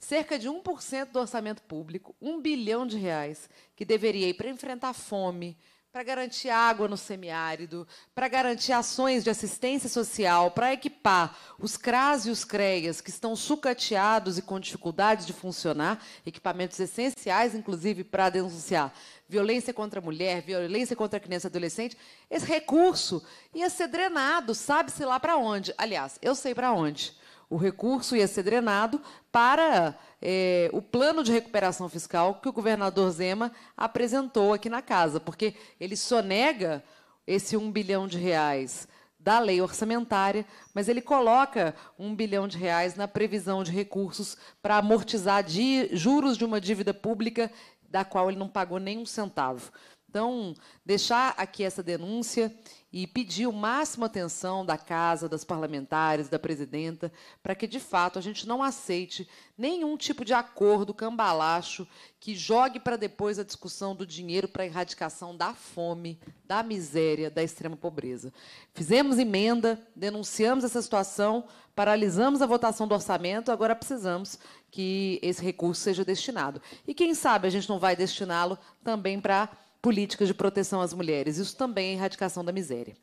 Cerca de 1% do orçamento público, um bilhão de reais, que deveria ir para enfrentar fome, para garantir água no semiárido, para garantir ações de assistência social, para equipar os CRAS e os CREAS que estão sucateados e com dificuldades de funcionar, equipamentos essenciais, inclusive, para denunciar violência contra a mulher, violência contra a criança e adolescente, esse recurso ia ser drenado, sabe-se lá para onde. Aliás, eu sei para onde o recurso ia ser drenado para é, o plano de recuperação fiscal que o governador Zema apresentou aqui na casa, porque ele só nega esse um bilhão de reais da lei orçamentária, mas ele coloca um bilhão de reais na previsão de recursos para amortizar juros de uma dívida pública da qual ele não pagou nem um centavo. Então, deixar aqui essa denúncia e pedir o máximo atenção da casa, das parlamentares, da presidenta, para que de fato a gente não aceite nenhum tipo de acordo cambalacho que jogue para depois a discussão do dinheiro para a erradicação da fome, da miséria, da extrema pobreza. Fizemos emenda, denunciamos essa situação, paralisamos a votação do orçamento, agora precisamos que esse recurso seja destinado. E quem sabe a gente não vai destiná-lo também para políticas de proteção às mulheres. Isso também é erradicação da miséria.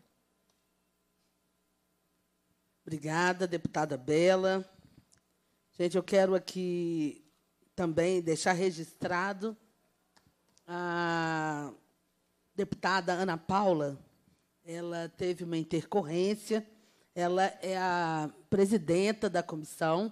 Obrigada, deputada Bela. Gente, eu quero aqui também deixar registrado a deputada Ana Paula. Ela teve uma intercorrência. Ela é a presidenta da Comissão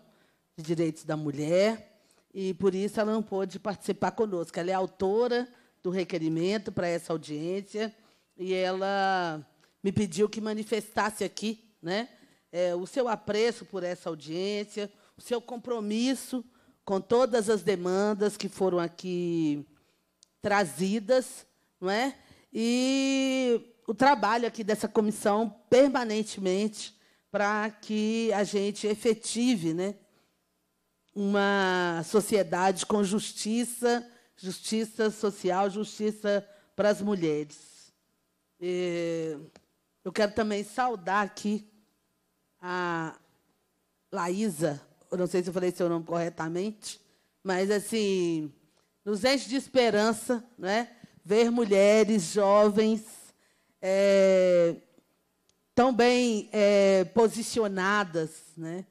de Direitos da Mulher e, por isso, ela não pôde participar conosco. Ela é autora do requerimento para essa audiência e ela me pediu que manifestasse aqui né, é, o seu apreço por essa audiência, o seu compromisso com todas as demandas que foram aqui trazidas, não é? E o trabalho aqui dessa comissão permanentemente para que a gente efetive, né, uma sociedade com justiça justiça social, justiça para as mulheres. E eu quero também saudar aqui a Laísa, não sei se eu falei seu nome corretamente, mas assim, nos enche de esperança, né? Ver mulheres jovens é, tão bem é, posicionadas, né?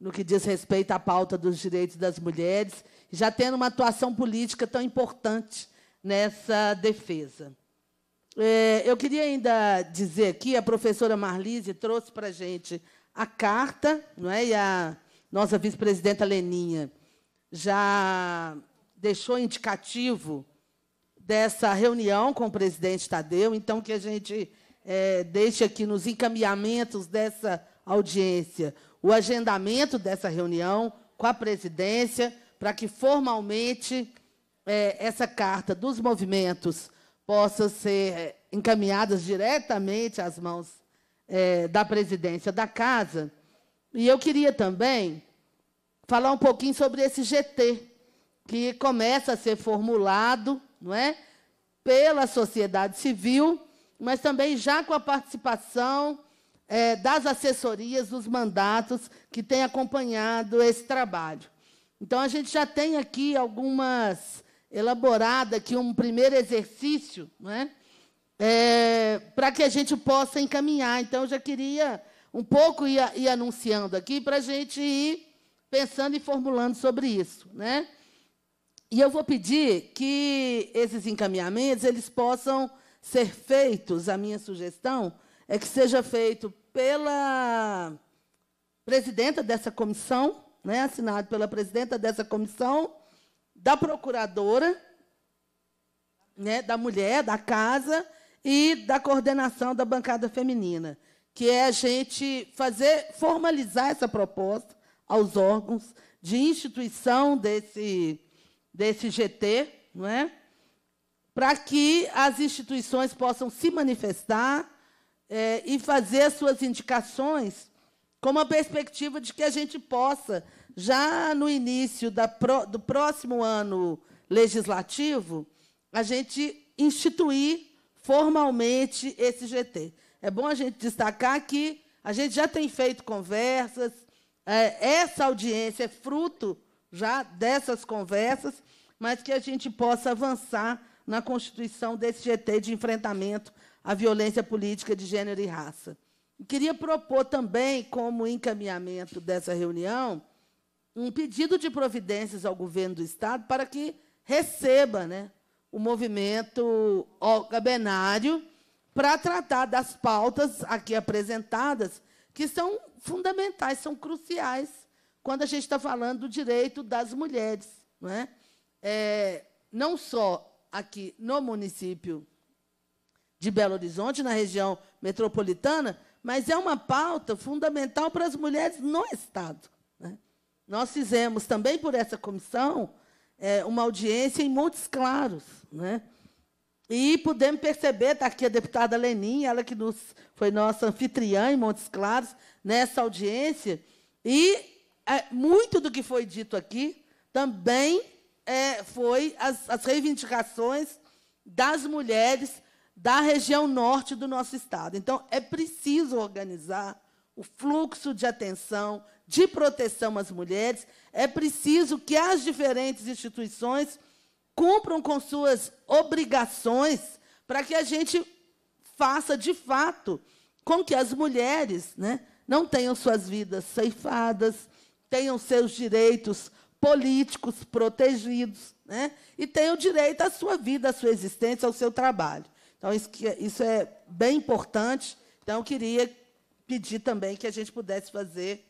no que diz respeito à pauta dos direitos das mulheres já tendo uma atuação política tão importante nessa defesa. É, eu queria ainda dizer aqui, a professora Marlise trouxe para a gente a carta, não é? e a nossa vice-presidenta Leninha já deixou indicativo dessa reunião com o presidente Tadeu, então que a gente é, deixe aqui nos encaminhamentos dessa audiência o agendamento dessa reunião com a presidência, para que formalmente é, essa carta dos movimentos possa ser é, encaminhada diretamente às mãos é, da presidência da casa. E eu queria também falar um pouquinho sobre esse GT, que começa a ser formulado não é, pela sociedade civil, mas também já com a participação é, das assessorias, dos mandatos que têm acompanhado esse trabalho. Então a gente já tem aqui algumas elaborada aqui um primeiro exercício, né, é, é para que a gente possa encaminhar. Então eu já queria um pouco ir, ir anunciando aqui para a gente ir pensando e formulando sobre isso, né? E eu vou pedir que esses encaminhamentos eles possam ser feitos. A minha sugestão é que seja feito pela presidenta dessa comissão, né, assinado pela presidenta dessa comissão, da procuradora, né, da mulher, da casa e da coordenação da bancada feminina, que é a gente fazer formalizar essa proposta aos órgãos de instituição desse desse GT, não é? Para que as instituições possam se manifestar é, e fazer as suas indicações com uma perspectiva de que a gente possa, já no início da, do próximo ano legislativo, a gente instituir formalmente esse GT. É bom a gente destacar que a gente já tem feito conversas, é, essa audiência é fruto já dessas conversas, mas que a gente possa avançar na constituição desse GT de enfrentamento à violência política de gênero e raça. Queria propor também, como encaminhamento dessa reunião, um pedido de providências ao governo do Estado para que receba né, o movimento algabenário para tratar das pautas aqui apresentadas, que são fundamentais, são cruciais, quando a gente está falando do direito das mulheres. Não, é? É, não só aqui no município de Belo Horizonte, na região metropolitana, mas é uma pauta fundamental para as mulheres no Estado. Né? Nós fizemos também por essa comissão é, uma audiência em Montes Claros. Né? E pudemos perceber, está aqui a deputada Lenin, ela que nos, foi nossa anfitriã em Montes Claros, nessa audiência, e é, muito do que foi dito aqui também é, foi as, as reivindicações das mulheres da região norte do nosso estado. Então, é preciso organizar o fluxo de atenção, de proteção às mulheres, é preciso que as diferentes instituições cumpram com suas obrigações para que a gente faça, de fato, com que as mulheres né, não tenham suas vidas ceifadas, tenham seus direitos políticos protegidos né, e tenham direito à sua vida, à sua existência, ao seu trabalho. Então, isso, é, isso é bem importante. Então, eu queria pedir também que a gente pudesse fazer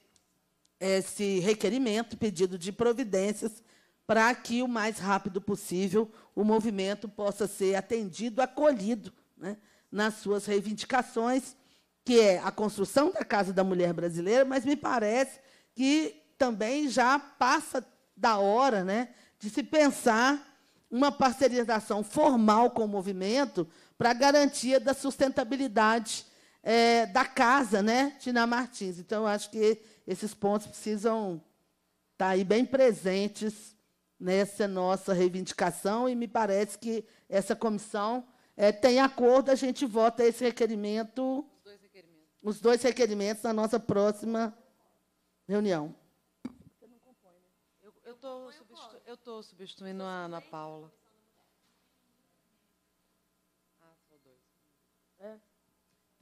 esse requerimento, pedido de providências, para que o mais rápido possível o movimento possa ser atendido, acolhido né, nas suas reivindicações, que é a construção da Casa da Mulher Brasileira, mas me parece que também já passa da hora né, de se pensar uma parcerização formal com o movimento, para garantia da sustentabilidade é, da casa, né, Tina Martins. Então, eu acho que esses pontos precisam estar tá aí bem presentes nessa nossa reivindicação e me parece que essa comissão é, tem acordo, a gente vota esse requerimento, os dois requerimentos, os dois requerimentos na nossa próxima reunião. Eu estou substitu substituindo a Ana Paula.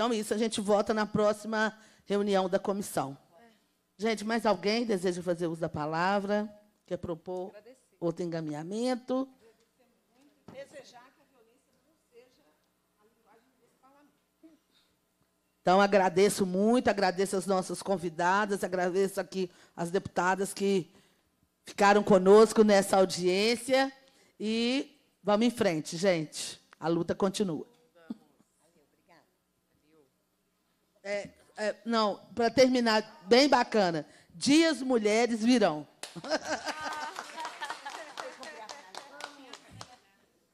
Então, isso a gente vota na próxima reunião da comissão. Gente, mais alguém deseja fazer uso da palavra? Quer propor Agradecer. outro encaminhamento? Desejar que a violência não seja a linguagem desse parlamento. Então, agradeço muito, agradeço as nossas convidadas, agradeço aqui as deputadas que ficaram conosco nessa audiência. E vamos em frente, gente. A luta continua. É, é, não, para terminar, bem bacana. Dias mulheres virão.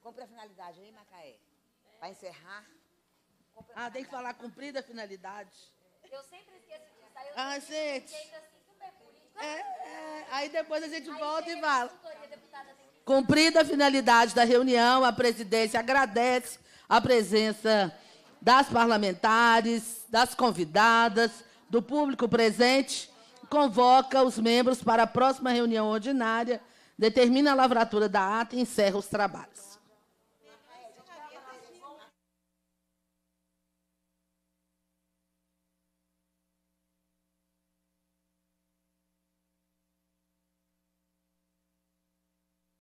Compre a finalidade, hein, Macaé? Para encerrar. Ah, tem que falar cumprida a finalidade. Eu sempre esqueço disso. Aí eu ah, gente. Assim, é, é, aí depois a gente aí volta e fala. Cumprida a finalidade da reunião, a presidência agradece a presença das parlamentares, das convidadas, do público presente, convoca os membros para a próxima reunião ordinária, determina a lavratura da ata e encerra os trabalhos.